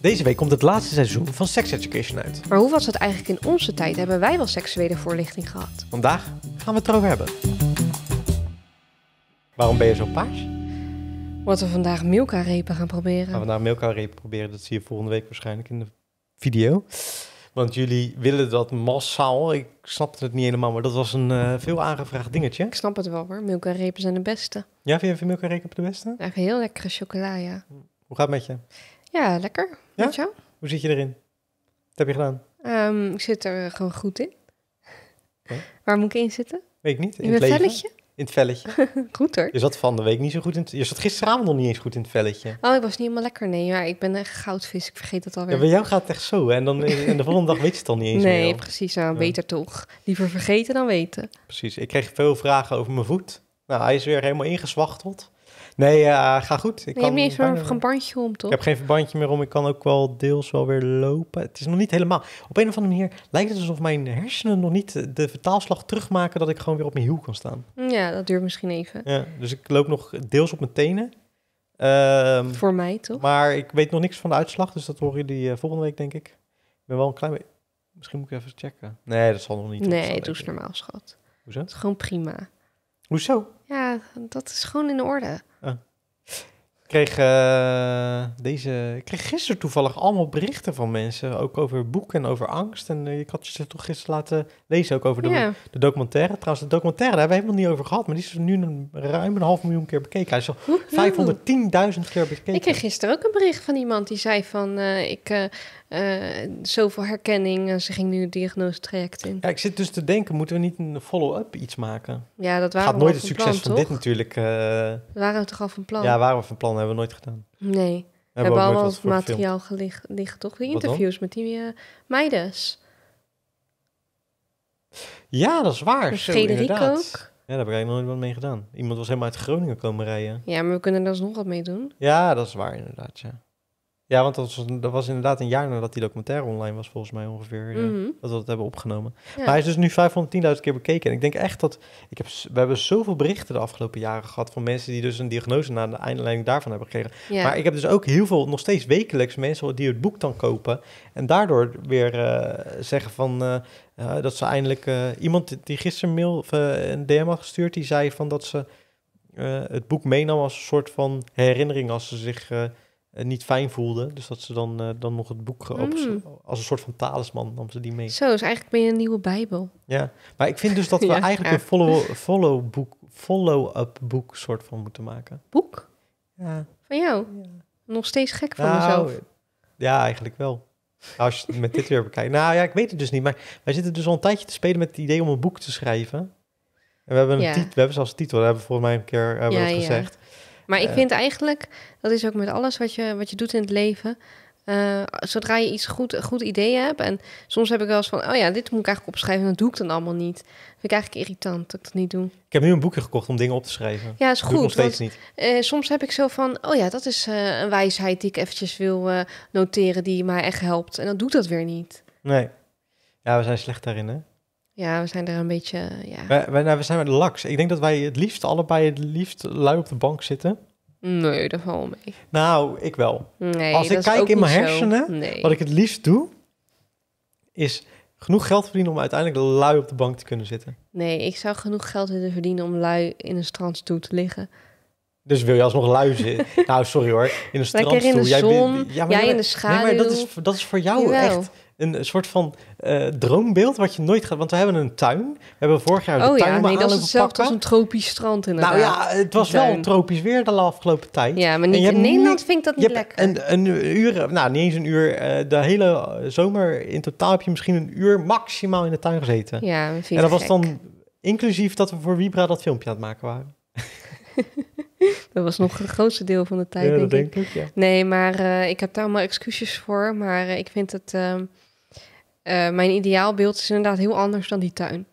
Deze week komt het laatste seizoen van Sex Education uit. Maar hoe was het eigenlijk in onze tijd? Hebben wij wel seksuele voorlichting gehad? Vandaag gaan we het erover hebben. Waarom ben je zo paars? Wat we vandaag Milka-repen gaan proberen. Gaan we vandaag milka proberen, dat zie je volgende week waarschijnlijk in de video. Want jullie willen dat massaal. Ik snap het niet helemaal, maar dat was een eh, veel aangevraagd dingetje. Ik snap het wel hoor. Milka repen zijn de beste. Ja, vind je, Milka repen de beste? Eigenlijk heel lekkere chocola, ja. Hoe gaat het met je? Ja, lekker. Ja? Hoe zit je erin? Wat heb je gedaan? Ehm, ik zit er gewoon goed in. Waar moet ik in zitten? Weet ik niet. In, het, velletje? In het velletje. goed hoor. Je zat van de week niet zo goed in het... Je zat gisteravond nog niet eens goed in het velletje. Oh, ik was niet helemaal lekker. Nee, ja, ik ben echt goudvis. Ik vergeet dat alweer. Ja, bij jou gaat het echt zo. Hè? En dan en de volgende dag weet je het al niet eens nee, meer. Nee, precies. Nou, beter toch. Liever vergeten dan weten. Precies. Ik kreeg veel vragen over mijn voet. Nou, hij is weer helemaal ingezwachteld. Nee, uh, ga goed. Ik heb kan niet eens een bandje om, toch? Ik heb geen verbandje meer om. Ik kan ook wel deels wel weer lopen. Het is nog niet helemaal. Op een of andere manier lijkt het alsof mijn hersenen nog niet de vertaalslag terugmaken dat ik gewoon weer op mijn hiel kan staan. Ja, dat duurt misschien even. Ja, dus ik loop nog deels op mijn tenen. Ehm, Voor mij, toch? Maar ik weet nog niks van de uitslag, dus dat horen jullie eh, volgende week, denk ik. Ik ben wel een klein beetje... Misschien moet ik even checken. Nee, dat zal nog niet. Nee, is normaal, schat. Hoezo? Het is gewoon prima. Hoezo? Ja, dat is gewoon in orde. Ah kreeg, eh, deze, ik kreeg gisteren toevallig allemaal berichten van mensen, ook over boeken en over angst. En uh, ik had je ze toch gisteren laten lezen, ook over de, de, documentaire. Trouwens, de documentaire, daar hebben we helemaal niet over gehad, maar die is nu een, ruim een half miljoen keer bekeken. Hij is al 510.000 keer bekeken. Ik kreeg gisteren ook een bericht van iemand die zei van, uh, ik... zoveel herkenning, ze ging nu het diagnosetraject in. Ja, ik zit dus te denken, moeten we niet een follow-up iets maken? Ja, dat waren Gaat nooit het succes van dit natuurlijk. waren we toch al van plan? Ja, waren we van plan hebben we nooit gedaan. Nee. we hebben allemaal het materiaal gelicht, liggen, toch? Die interviews met die uh, Ja, dat is waar. Zo, Frederik ook. Ja, daar heb ik eigenlijk nooit wat mee gedaan. Iemand was helemaal uit Groningen komen rijden. Ja, maar we kunnen daar dus nog wat mee doen. Ja, dat is waar inderdaad, ja. Ja, want dat was, inderdaad een jaar nadat die documentaire online was, volgens mij ongeveer. Mhm. dat we dat hebben opgenomen. Maar hij is dus nu 510.000 keer bekeken. En ik denk echt dat. Ik heb, we hebben zoveel berichten de afgelopen jaren gehad van mensen die dus een diagnose na de eindleiding daarvan hebben gekregen. Maar ik heb dus ook heel veel, nog steeds wekelijks, mensen die het boek dan kopen. En daardoor weer eh, zeggen van. Eh, eh, dat ze eindelijk. iemand die gisteren mail een DM had gestuurd, die zei van dat ze het boek meenam als een soort van herinnering als ze zich eh, niet fijn voelden. Dus dat ze dan, eh, dan nog het boek mm. Als een soort van talisman nam ze die mee. Zo, dus eigenlijk ben je een nieuwe Bijbel. Ja, maar ik vind dus dat we eigenlijk een follow-up follow boek, follow boek soort van moeten maken. Boek? Ja. Van jou? Ja. Nog steeds gek van nou, mezelf. Eh, ja, eigenlijk wel. Nou, als je met dit weer bekijkt. Nou ja, ik weet het dus niet. Maar wij zitten dus al een tijdje te spelen met het idee om een boek te schrijven. En we hebben, een we hebben zelfs een titel. hebben volgens mij een keer hebben we gezegd. Maar ik eh. vind eigenlijk, dat is ook met alles wat je, wat je doet in het leven. Eh, zodra je iets goed, goed idee hebt. En soms heb ik wel eens van, oh ja, dit moet ik eigenlijk opschrijven. En dat doe ik dan allemaal niet. Dat vind ik eigenlijk irritant dat ik dat niet doe. Ik heb nu een boekje gekocht om dingen op te schrijven. Ja, is goed. Doe nog steeds niet. Eh, soms heb ik zo van, oh ja, dat is een wijsheid die ik eventjes wil noteren. Die mij echt helpt. En dan doet dat weer niet. Nee. Ja, we zijn slecht daarin, hè? Ja, we zijn er een beetje. Ja. Wij, wij, nou, we zijn met laks. Ik denk dat wij het liefst allebei het liefst lui op de bank zitten. Nee, dat valt mee. Nou, ik wel. Als ik kijk in mijn hersenen, wat ik het liefst doe, is genoeg geld verdienen om uiteindelijk lui op de bank te kunnen zitten. Nee, ik zou genoeg geld willen verdienen om lui in een strandstoel te liggen. Dus wil je alsnog lui zitten? nou, sorry hoor. In een strandstoel. In de jij, zon, bent, ja, jij, in de schaduw. Nee, maar dat is, dat is voor jou echt een soort van eh, droombeeld wat je nooit gaat. Want we hebben een tuin. We hebben vorig jaar de oh tuin ja, nee, dat is hetzelfde als een tropisch strand in nou inderdaad. Nou ja, het was wel tropisch weer de afgelopen tijd. Ja, maar niet in Nederland vind ik dat niet lekker. Een, een uur, nou niet eens een uur. Eh, de hele eh, zomer in totaal heb je misschien een uur maximaal in de tuin gezeten. Ja, En dat was dan inclusief dat we voor Vibra dat filmpje aan het maken waren. dat was nog het grootste deel van de tijd. Ja, denk, dat ik. denk ik. Nee, maar ik heb daar allemaal excuses voor. Maar ik vind het. Ehm, eh, mijn ideaalbeeld is inderdaad heel anders dan die tuin.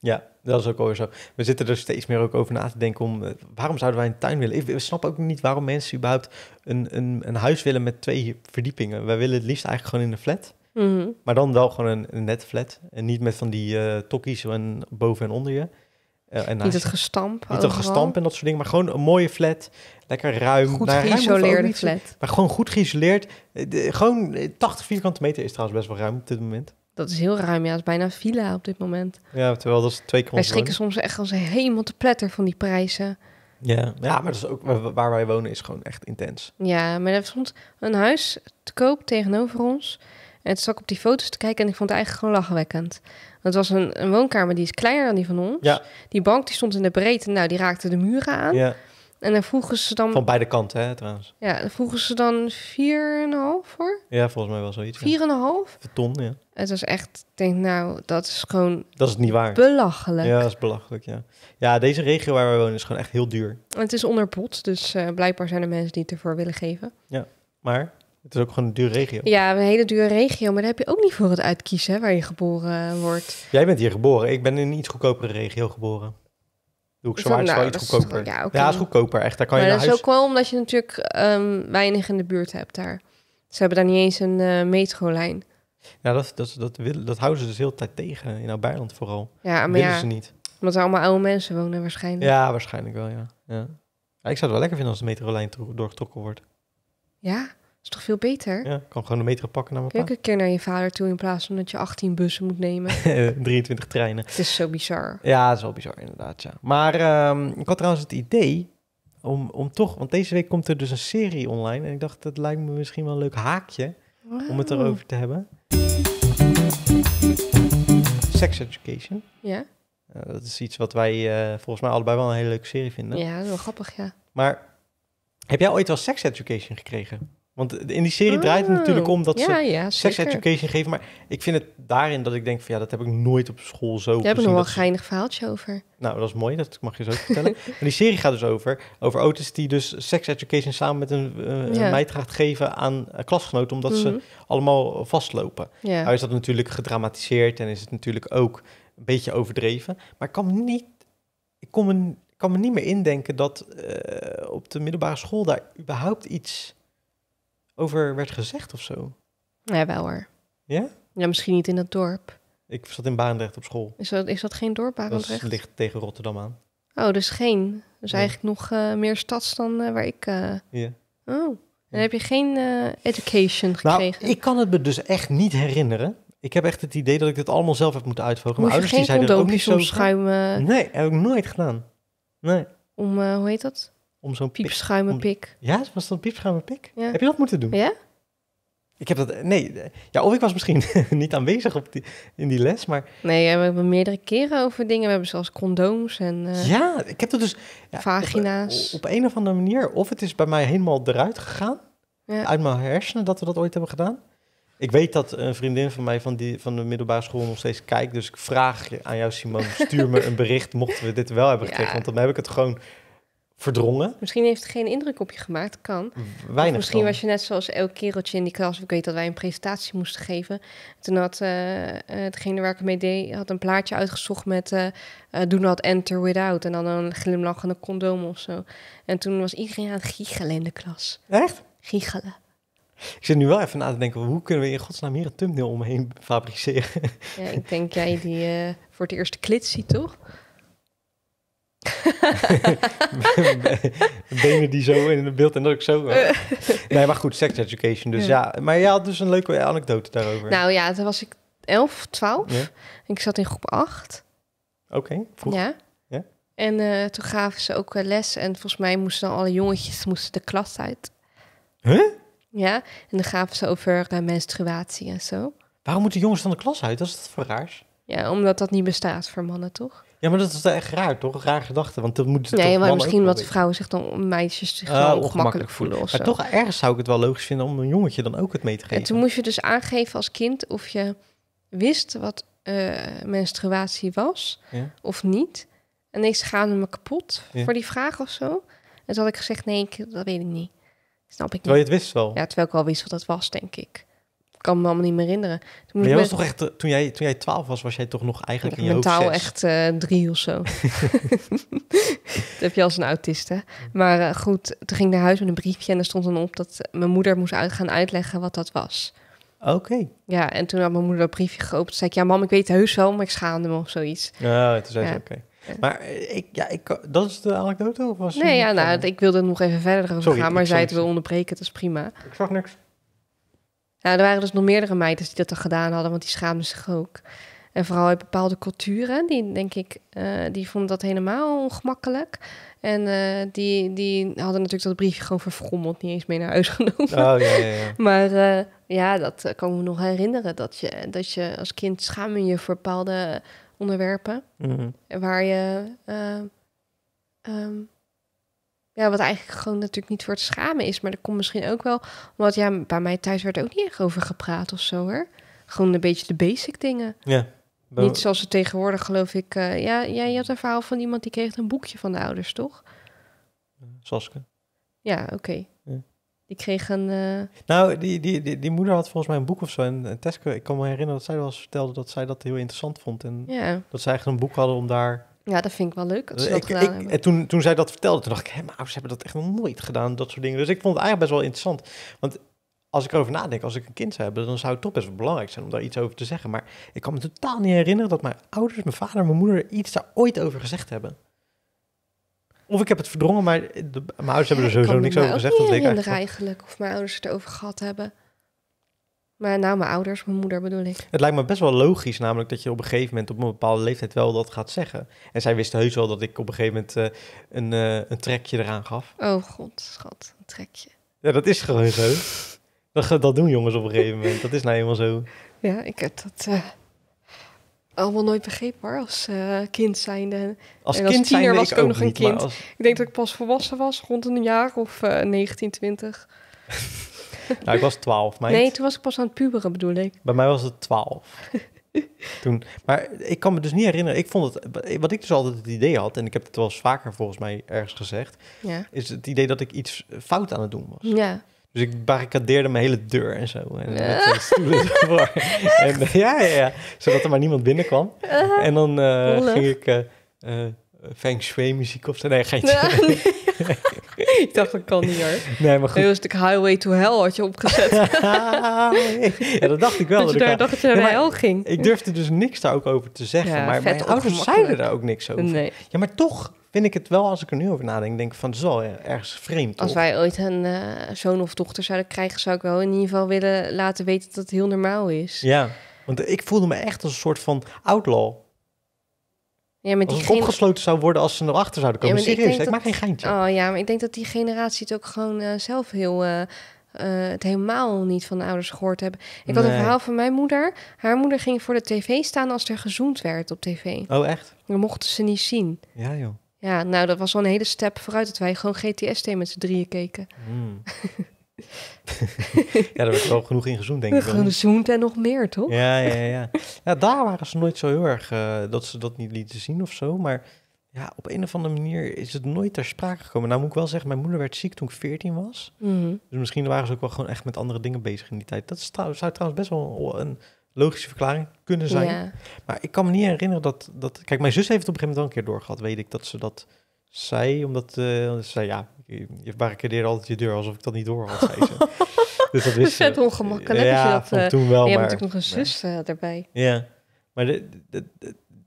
Ja, dat is ook alweer zo. We zitten er steeds meer ook over na te denken om eh, waarom zouden wij een tuin willen? we snappen ook niet waarom mensen überhaupt een, een, een huis willen met twee verdiepingen. Wij willen het liefst eigenlijk gewoon in een flat. Mhm. Maar dan wel gewoon een, een, net flat. En niet met van die uh, tokkies en boven en onder je. en niet het gestamp. Niet het gestamp en dat soort dingen. Maar gewoon een mooie flat Lekker ruim. Goed Maar gewoon goed geïsoleerd. Eh, gewoon 80 eh, vierkante meter is trouwens best wel ruim op dit moment. Dat is heel ruim, ja. Dat is bijna een villa op dit moment. Ja, terwijl dat is twee keer Wij schrikken soms echt als helemaal te platter van die prijzen. Ja, ja maar dat is ook waar wij wonen is gewoon echt intens. Ja, maar er stond een huis te koop tegenover ons. En toen op die foto's te kijken en ik vond het eigenlijk gewoon lachwekkend. het was een, een woonkamer die is kleiner dan die van ons. Ja. Die bank die stond in de breedte, nou die raakte de muren aan. Ja. En dan vroegen ze dan... Van beide kanten, hè, trouwens. Ja, dan vroegen ze dan 4,5 voor? Ja, volgens mij wel zoiets. 4,5? Ton, ja. Het was echt, denk nou, dat is gewoon... Dat is niet waar. Belachelijk. Ja, dat is belachelijk, ja. Ja, deze regio waar we wonen is gewoon echt heel duur. En het is onderbod, dus eh, blijkbaar zijn er mensen die het ervoor willen geven. Ja, maar het is ook gewoon een dure regio. Ja, een hele dure regio, maar daar heb je ook niet voor het uitkiezen waar je geboren wordt. Jij bent hier geboren. Ik ben in een iets goedkopere regio geboren doe ik zwaar, is, nou, iets goedkoper. ja, okay. is goedkoper, echt. Daar kan je naar dat is ook wel omdat je natuurlijk ehm, weinig in de buurt hebt daar. Ze hebben daar niet eens een eh, metrolijn. Ja, dat, dat, dat, willen dat houden ze dus heel tijd tegen, in oud vooral. Ja, maar willen ze niet. Omdat er allemaal oude mensen wonen waarschijnlijk. Ja, waarschijnlijk wel, ja. ja. ik zou het wel lekker vinden als de metrolijn doorgetrokken wordt. Ja? is toch veel beter? Ja, kan gewoon de metro pakken naar mijn Kijk een keer naar je vader toe in plaats van dat je 18 bussen moet nemen. 23 eh, treinen. Het is zo bizar. Ja, dat is bizar inderdaad, ja. Maar ehm, ik had trouwens het idee om, om toch... Want deze week komt er dus een serie online. En ik dacht, dat lijkt me misschien wel een leuk haakje om het erover te hebben. Sex Education. Ja. Eh, dat is iets wat wij eh, volgens mij allebei wel een hele leuke serie vinden. Ja, dat is wel grappig, ja. Maar heb jij ooit wel Sex Education gekregen? Want in die serie draait het oh, natuurlijk om dat ze ja, sex education geven. Maar ik vind het daarin dat ik denk van ja, dat heb ik nooit op school zo Daar hebben nog wel geinig verhaaltje over. Nou, dat is mooi, dat mag je zo vertellen. maar die serie gaat dus over, over auto's die dus sex education samen met een, uh, meid gaat geven aan eh, klasgenoten. Omdat ze mhm. allemaal vastlopen. Hij is dat natuurlijk gedramatiseerd en is het natuurlijk ook een beetje overdreven. Maar ik kan me niet... Ik kan me niet meer indenken dat eh, op de middelbare school daar überhaupt iets over werd gezegd of zo. Ja, wel hoor. Ja? Ja, misschien niet in dat dorp. Ik zat in Baandrecht op school. Is dat, is dat geen dorp, Barendrecht? Dat ligt tegen Rotterdam aan. Oh, dus geen. Dus eigenlijk nog eh, meer stads dan eh, waar ik... Uh... Ja. Oh, dan heb je geen education nou, gekregen. ik kan het me dus echt niet herinneren. Ik heb echt het idee dat ik dit allemaal zelf heb moeten uitvogelen. Maar ouders die zeiden ook niet zo... schuim. Nee, heb ik nooit gedaan. Nee. Om, hoe heet dat? om zo'n piepschuimepik. pik. ja, was dat een pik? Heb je dat moeten doen? Ja. Ik heb dat, nee, ja, of ik was misschien niet aanwezig op die, in die les, maar... Nee, we hebben meerdere keren over dingen, we hebben zelfs condooms en... Eh, ja, ik heb dat dus... vagina's. Op, een of andere manier, of het is bij mij helemaal eruit gegaan, uit mijn hersenen, dat we dat ooit hebben gedaan. Ik weet dat een vriendin van mij van, die, van de middelbare school nog steeds kijkt, dus ik vraag aan jou, Simon, stuur me een bericht mochten we dit wel hebben gekregen, want dan heb ik het gewoon verdrongen. Misschien heeft het geen indruk op je gemaakt, kan. Weinig. misschien was je net zoals elk kereltje in die klas. Ik weet dat wij een presentatie moesten geven. Toen had uh, degene waar ik mee deed, had een plaatje uitgezocht met uh, Do enter without. En dan een glimlachende condoom of zo. En toen was iedereen aan het giechelen in de klas. Echt? Giechelen. Ik zit nu wel even na te denken, hoe kunnen we in godsnaam hier een thumbnail omheen fabriceren? Ja, ik denk jij die voor het eerst klitsie ziet, toch? Benen die zo in het beeld en dat ik zo. nee, maar goed, sex education. Dus ja. maar ja, had dus een leuke anekdote daarover. Nou ja, toen was ik 11, 12. Ik zat in groep 8. Oké, vroeg. Ja. ja. En eh, toen gaven ze ook eh, les. En volgens mij moesten dan alle jongetjes moesten de klas uit. Huh? Ja, en dan gaven ze over uh, menstruatie en zo. Waarom moeten jongens van de klas uit? Dat is het voor raars. Ja, omdat dat niet bestaat voor mannen, toch? Ja, maar dat is echt raar, toch? Een raar gedachte, want dat moet Nee, toch maar misschien wat vrouwen zich dan meisjes zich uh, ongemakkelijk, voelen. Of maar toch ergens zou ik het wel logisch vinden om een jongetje dan ook het mee te geven. En toen moest je dus aangeven als kind of je wist wat eh, menstruatie was of niet. En deze gaan me kapot voor die vraag of zo. En toen had ik gezegd, nee, ik, dat weet ik niet. Snap ik terwijl niet. je het wist wel. Ja, terwijl ik al wist wat dat was, denk ik kan me allemaal niet meer herinneren. Toen maar jij was toch echt, eh, toen jij, toen jij twaalf was, was jij toch nog eigenlijk in je mentaal totaal echt eh, drie of zo. dat heb je als een autiste? Maar eh, goed, toen ging ik naar huis met een briefje en er stond dan op dat mijn moeder moest gaan uitleggen wat dat was. Oké. Ja, en toen had mijn moeder dat briefje geopend. zei ik, ja mam, ik weet heus wel, maar ik schaamde me of zoiets. Ja, toen zei ze, oké. Maar ik, ja, ik, dat is de anekdote? Of was nee, ja, nou, ik wilde nog even verder gaan, maar zij het wil onderbreken, dat is prima. Ik zag niks. Nou, er waren dus nog meerdere meiden die dat dan gedaan hadden, want die schamen zich ook. En vooral uit bepaalde culturen, die denk ik, eh, die vonden dat helemaal ongemakkelijk. En eh, die, die hadden natuurlijk dat briefje gewoon verfrommeld, niet eens mee naar huis genomen. Oh, ja, ja, ja. Maar eh, ja, dat kan ik me nog herinneren, dat je, dat je als kind schaam je voor bepaalde onderwerpen. Mhm. Waar je ehm, ja, wat eigenlijk gewoon natuurlijk niet voor het schamen is. Maar dat komt misschien ook wel. Omdat ja, bij mij thuis werd ook niet echt over gepraat of zo hoor. Gewoon een beetje de basic dingen. Ja. Niet zoals ze tegenwoordig geloof ik. Eh, ja, jij je had een verhaal van iemand die kreeg een boekje van de ouders, toch? Saske. Ja, oké. Die kreeg een. Eh, nou, die, die, die, moeder had volgens mij een boek of zo. En, en eh, Teske, ik kan me herinneren dat zij wel eens vertelde dat zij dat heel interessant vond. En ja. dat zij echt een boek hadden om daar ja, dat vind ik wel leuk. Eh, dat ze dat En toen, toen zij dat vertelde, toen dacht ik, hé, mijn ouders oh, hebben dat echt nog nooit gedaan, dat soort dingen. Dus ik vond het eigenlijk best wel interessant. Want als ik erover nadenk, als ik een kind zou hebben, dan zou het toch best wel belangrijk zijn om daar iets over te zeggen. Maar ik kan me totaal niet herinneren dat mijn ouders, mijn vader, mijn moeder iets daar ooit over gezegd hebben. Of ik heb het verdrongen, maar mijn ouders hebben er sowieso niks over gezegd. Ik kan me niet eigenlijk. of mijn ouders het over gehad hebben. Maar nou, mijn ouders, mijn moeder bedoel ik. Het lijkt me best wel logisch, namelijk dat je op een gegeven moment op een bepaalde leeftijd wel dat gaat zeggen. En zij wisten heus wel dat ik op een gegeven moment eh, een, eh, een trekje eraan gaf. Oh god, schat, een trekje. Ja, dat is gewoon zo. Dat, dat doen jongens op een gegeven moment. Dat is nou eenmaal zo. Ja, ik heb dat uh, allemaal nooit begrepen hoor, als kind zijnde. Als kind als tiener was ik ook nog een kind. Ik denk dat ik pas volwassen was, rond een jaar of 19, 20. nou, ik was twaalf. Maar nee, toen was ik pas aan het puberen, bedoel ik. Bij mij was het twaalf. toen, maar ik kan me dus niet herinneren. Ik vond het, wat ik dus altijd het idee had, en ik heb het wel eens vaker volgens mij ergens gezegd, ja. is het idee dat ik iets fout aan het doen was. Ja. Dus ik barricadeerde mijn hele deur en zo. En ja. stoelen En, ja, ja, ja. Zodat er maar niemand binnenkwam. Uh-huh. En dan eh, ging ik uh, Feng Shui muziek op. Nee, geen. ik dacht, dat kan niet hoor. Nee, maar goed. Heel stuk Highway to Hell had je opgezet. ja, dat dacht ik wel. Dat, dat je daar dacht dat je naar ging. Ik durfde dus niks daar ook over te zeggen. maar mijn ouders zeiden daar ook niks over. Nee. Ja, maar toch vind ik het wel, als ik er nu over nadenk, denk van, zo ergens vreemd. Als wij ooit een eh, zoon of dochter zouden krijgen, zou ik wel in ieder geval willen laten weten dat het heel normaal is. Ja, want ik voelde me echt als een soort van outlaw ja, met die als opgesloten zou worden als ze erachter zouden komen. Serieus, ik, maak geen geintje. Oh ja, maar ik denk dat die generatie het ook gewoon eh, zelf heel... Eh, eh, het helemaal niet van de ouders gehoord hebben. Ik had een verhaal van mijn moeder. Haar moeder ging voor de tv staan als er gezoend werd op tv. Oh, echt? Dan mochten ze niet zien. Ja, joh. Ja, nou, dat was wel een hele step vooruit dat wij gewoon GTS-thema met z'n drieën keken. Mm. ja, daar werd wel genoeg in gezoend, denk ik. Gezoend en nog meer, toch? Ja, ja, ja. ja daar waren ze nooit zo heel erg eh, dat ze dat niet lieten zien of zo. Maar ja, op een of andere manier is het nooit ter sprake gekomen. Nou moet ik wel zeggen, mijn moeder werd ziek toen ik 14 was. Mhm. Dus misschien waren ze ook wel gewoon echt met andere dingen bezig in die tijd. Dat zou trouwens best wel een logische verklaring kunnen zijn. Maar ik kan me niet herinneren dat, dat... Kijk, mijn zus heeft het op een gegeven moment wel een keer doorgehad, weet ik, dat ze dat zei. Omdat eh, ze zei, ja, je barricadeerde altijd je deur alsof ik dat niet door had. dus dat is vet eh, ongemakkelijk. Ja, je dat, eh, toen wel. Je hebt natuurlijk nog een zus erbij. Eh, ja, maar de,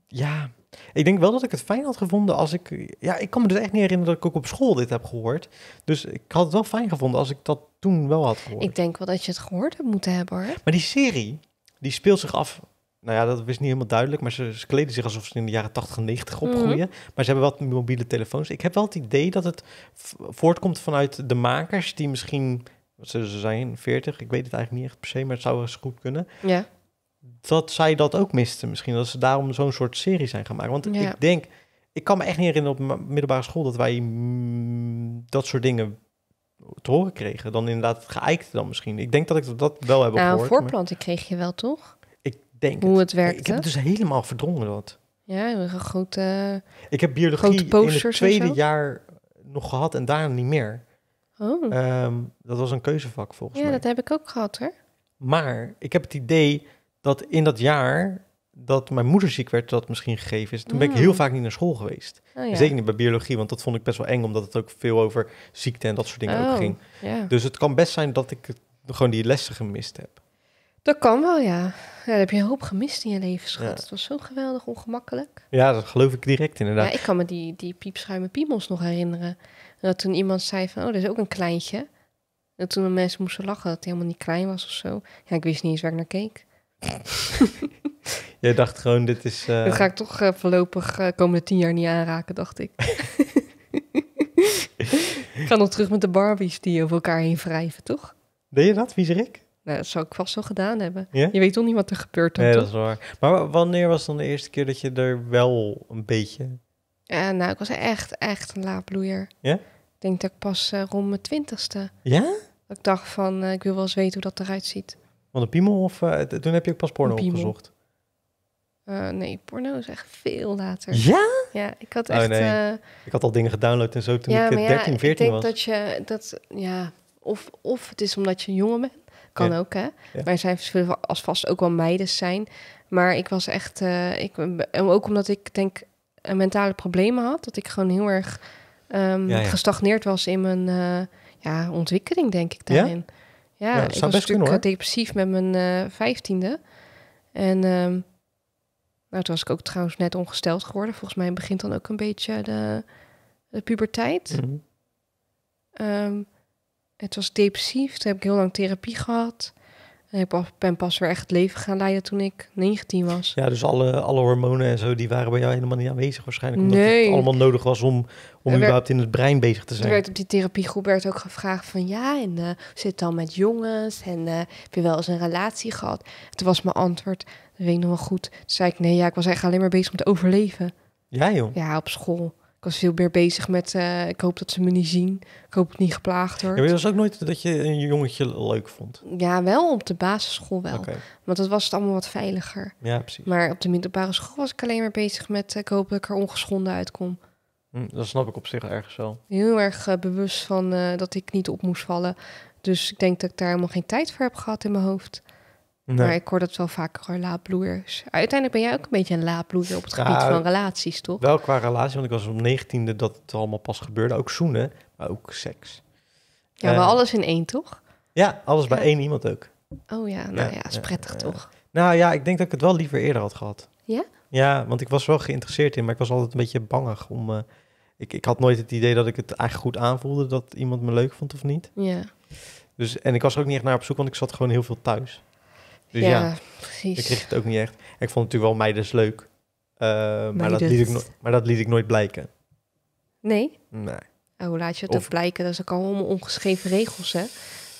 ja, ik denk wel dat ik het fijn had gevonden als ik. Ja, ik kan me dus echt niet herinneren dat ik ook op school dit heb gehoord. Dus ik had het wel fijn gevonden als ik dat toen wel had gehoord. Ik denk wel dat je het gehoord hebt moeten hebben hoor. Maar die serie, die speelt zich af nou ja, dat is niet helemaal duidelijk. Maar ze, kleden zich alsof ze in de jaren 80 en 90 opgroeien. Maar ze hebben wat mobiele telefoons. Ik heb wel het idee dat het voortkomt vanuit de makers die misschien... Wat ze zijn? 40? Ik weet het eigenlijk niet echt per se, maar het zou eens goed kunnen. Ja. Dat zij dat ook misten misschien. Dat ze daarom zo'n soort serie zijn gaan maken. Want ik denk... Ik kan me echt niet herinneren op middelbare school dat wij mm, dat soort dingen te horen kregen. Dan inderdaad geëikt dan misschien. Ik denk dat ik dat wel heb nou, gehoord. Nou, voorplanten kreeg je wel, toch? hoe het, werkt. Ik heb het dus helemaal verdrongen dat. Ja, een grote. ik heb biologie in het tweede jaar nog gehad en daarna niet meer. Oh. Ehm, dat was een keuzevak volgens mij. Ja, dat heb ik ook gehad hoor. Maar ik heb het idee dat in dat jaar dat mijn moeder ziek werd, dat misschien gegeven is. Toen ben ik heel ah. vaak niet naar school geweest. Oh, zeker niet bij biologie, want dat vond ik best wel eng, omdat het ook veel over ziekte en dat soort dingen ook oh, ging. Dus het kan best zijn dat ik gewoon die lessen gemist heb. Dat kan wel, ja. ja heb je een hoop gemist in je leven, schat. Het was zo geweldig ongemakkelijk. Ja, dat geloof ik direct inderdaad. Ja, ik kan me die, die piepschuime piemels nog herinneren. En dat toen iemand zei van, oh, dat is ook een kleintje. En toen de mensen moesten lachen dat hij helemaal niet klein was of zo. Ja, ik wist niet eens waar ik naar keek. Jij dacht gewoon, dit is... Uh... Dat ga ik toch eh, voorlopig uh, komende tien jaar niet aanraken, dacht ik. ik ga nog terug met de Barbies die over elkaar heen wrijven, toch? Deed je dat? Wie nou, dat zou ik vast wel gedaan hebben. Je weet toch niet wat er gebeurt Nee, dat is waar. Maar wanneer was dan de eerste keer dat je er wel een beetje... Uh, nou, ik was echt, echt een laadbloeier. Ja? Ik denk dat ik pas eh, rond mijn twintigste... Ja? Dat ik dacht van, eh, ik wil wel eens weten hoe dat eruit ziet. Want een piemel of... Eh, toen heb je ook pas porno opgezocht? nee, porno is echt veel later. Ja? Ja, ik had oh, echt... Oh, nee. ik had al dingen gedownload en zo toen ik 13, ja, 14 was. ik denk dat je... Dat, ja, of, of het is omdat je een jongen bent. Kan ook, hè? wij zijn als vast ook wel meiden zijn. Maar ik was echt... Uh, ik, ook omdat ik denk een mentale problemen had. Dat ik gewoon heel erg ehm, gestagneerd was in mijn eh, ja, ontwikkeling, denk ik, daarin. Ja, ik was natuurlijk doen, depressief met mijn eh, vijftiende. en... Ehm, nou, toen was ik ook trouwens net ongesteld geworden. Volgens mij begint dan ook een beetje de, puberteit. Mhm. Ehm, het was depressief. Toen heb ik heel lang therapie gehad. En ik ben pas weer echt het leven gaan leiden toen ik 19 was. Ja, dus alle, alle hormonen en zo, die waren bij jou helemaal niet aanwezig waarschijnlijk. Omdat nee. het allemaal nodig was om, om überhaupt in het brein bezig te zijn. Ik werd op die therapiegroep werd ook gevraagd van... ja, en eh, zit dan met jongens? En eh, heb je wel eens een relatie gehad? Toen was mijn antwoord, dat weet ik nog wel goed. Toen zei ik, nee, ja, ik was eigenlijk alleen maar bezig om te overleven. Ja, joh? Ja, op school. Ik was veel meer bezig met, eh, ik hoop dat ze me niet zien. Ik hoop het niet geplaagd word. Ja, dat was ook nooit dat je een jongetje leuk vond? Ja, wel op de basisschool wel. Okay. Want dat was het allemaal wat veiliger. Ja, precies. Maar op de middelbare school was ik alleen maar bezig met, eh, ik hoop dat ik er ongeschonden uitkom. Hm, dat snap ik op zich ergens wel. Heel erg eh, bewust van dat ik niet op moest vallen. Dus ik denk dat ik daar helemaal geen tijd voor heb gehad in mijn hoofd. Maar ik hoor dat wel vaker, laadbloeiers. Uiteindelijk ben jij ook een beetje een laadbloeier op het gebied nou, van relaties, toch? Wel qua relatie, want ik was op 19e dat het allemaal pas gebeurde. Ook zoenen, maar ook seks. Ja, maar eh, alles in één, toch? Ja, alles bij één iemand ook. Oh ja, nou ja, ja is prettig, toch? Nou ja, ik denk dat ik het wel liever eerder had gehad. Ja? Ja, want ik was wel geïnteresseerd in, maar ik was altijd een beetje bangig om... Eh, ik, ik had nooit het idee dat ik het eigenlijk goed aanvoelde dat iemand me leuk vond of niet. Ja. Dus, en ik was er ook niet echt naar op zoek, want ik zat gewoon heel veel thuis. Dus ja, precies. Ik kreeg het ook niet echt. Ik vond natuurlijk wel meidens leuk. Eh, maar, dat liet ik maar dat liet ik nooit blijken. Nee? Nee. hoe oh, laat je het of... blijken? Dat is ook allemaal ongeschreven regels, hè?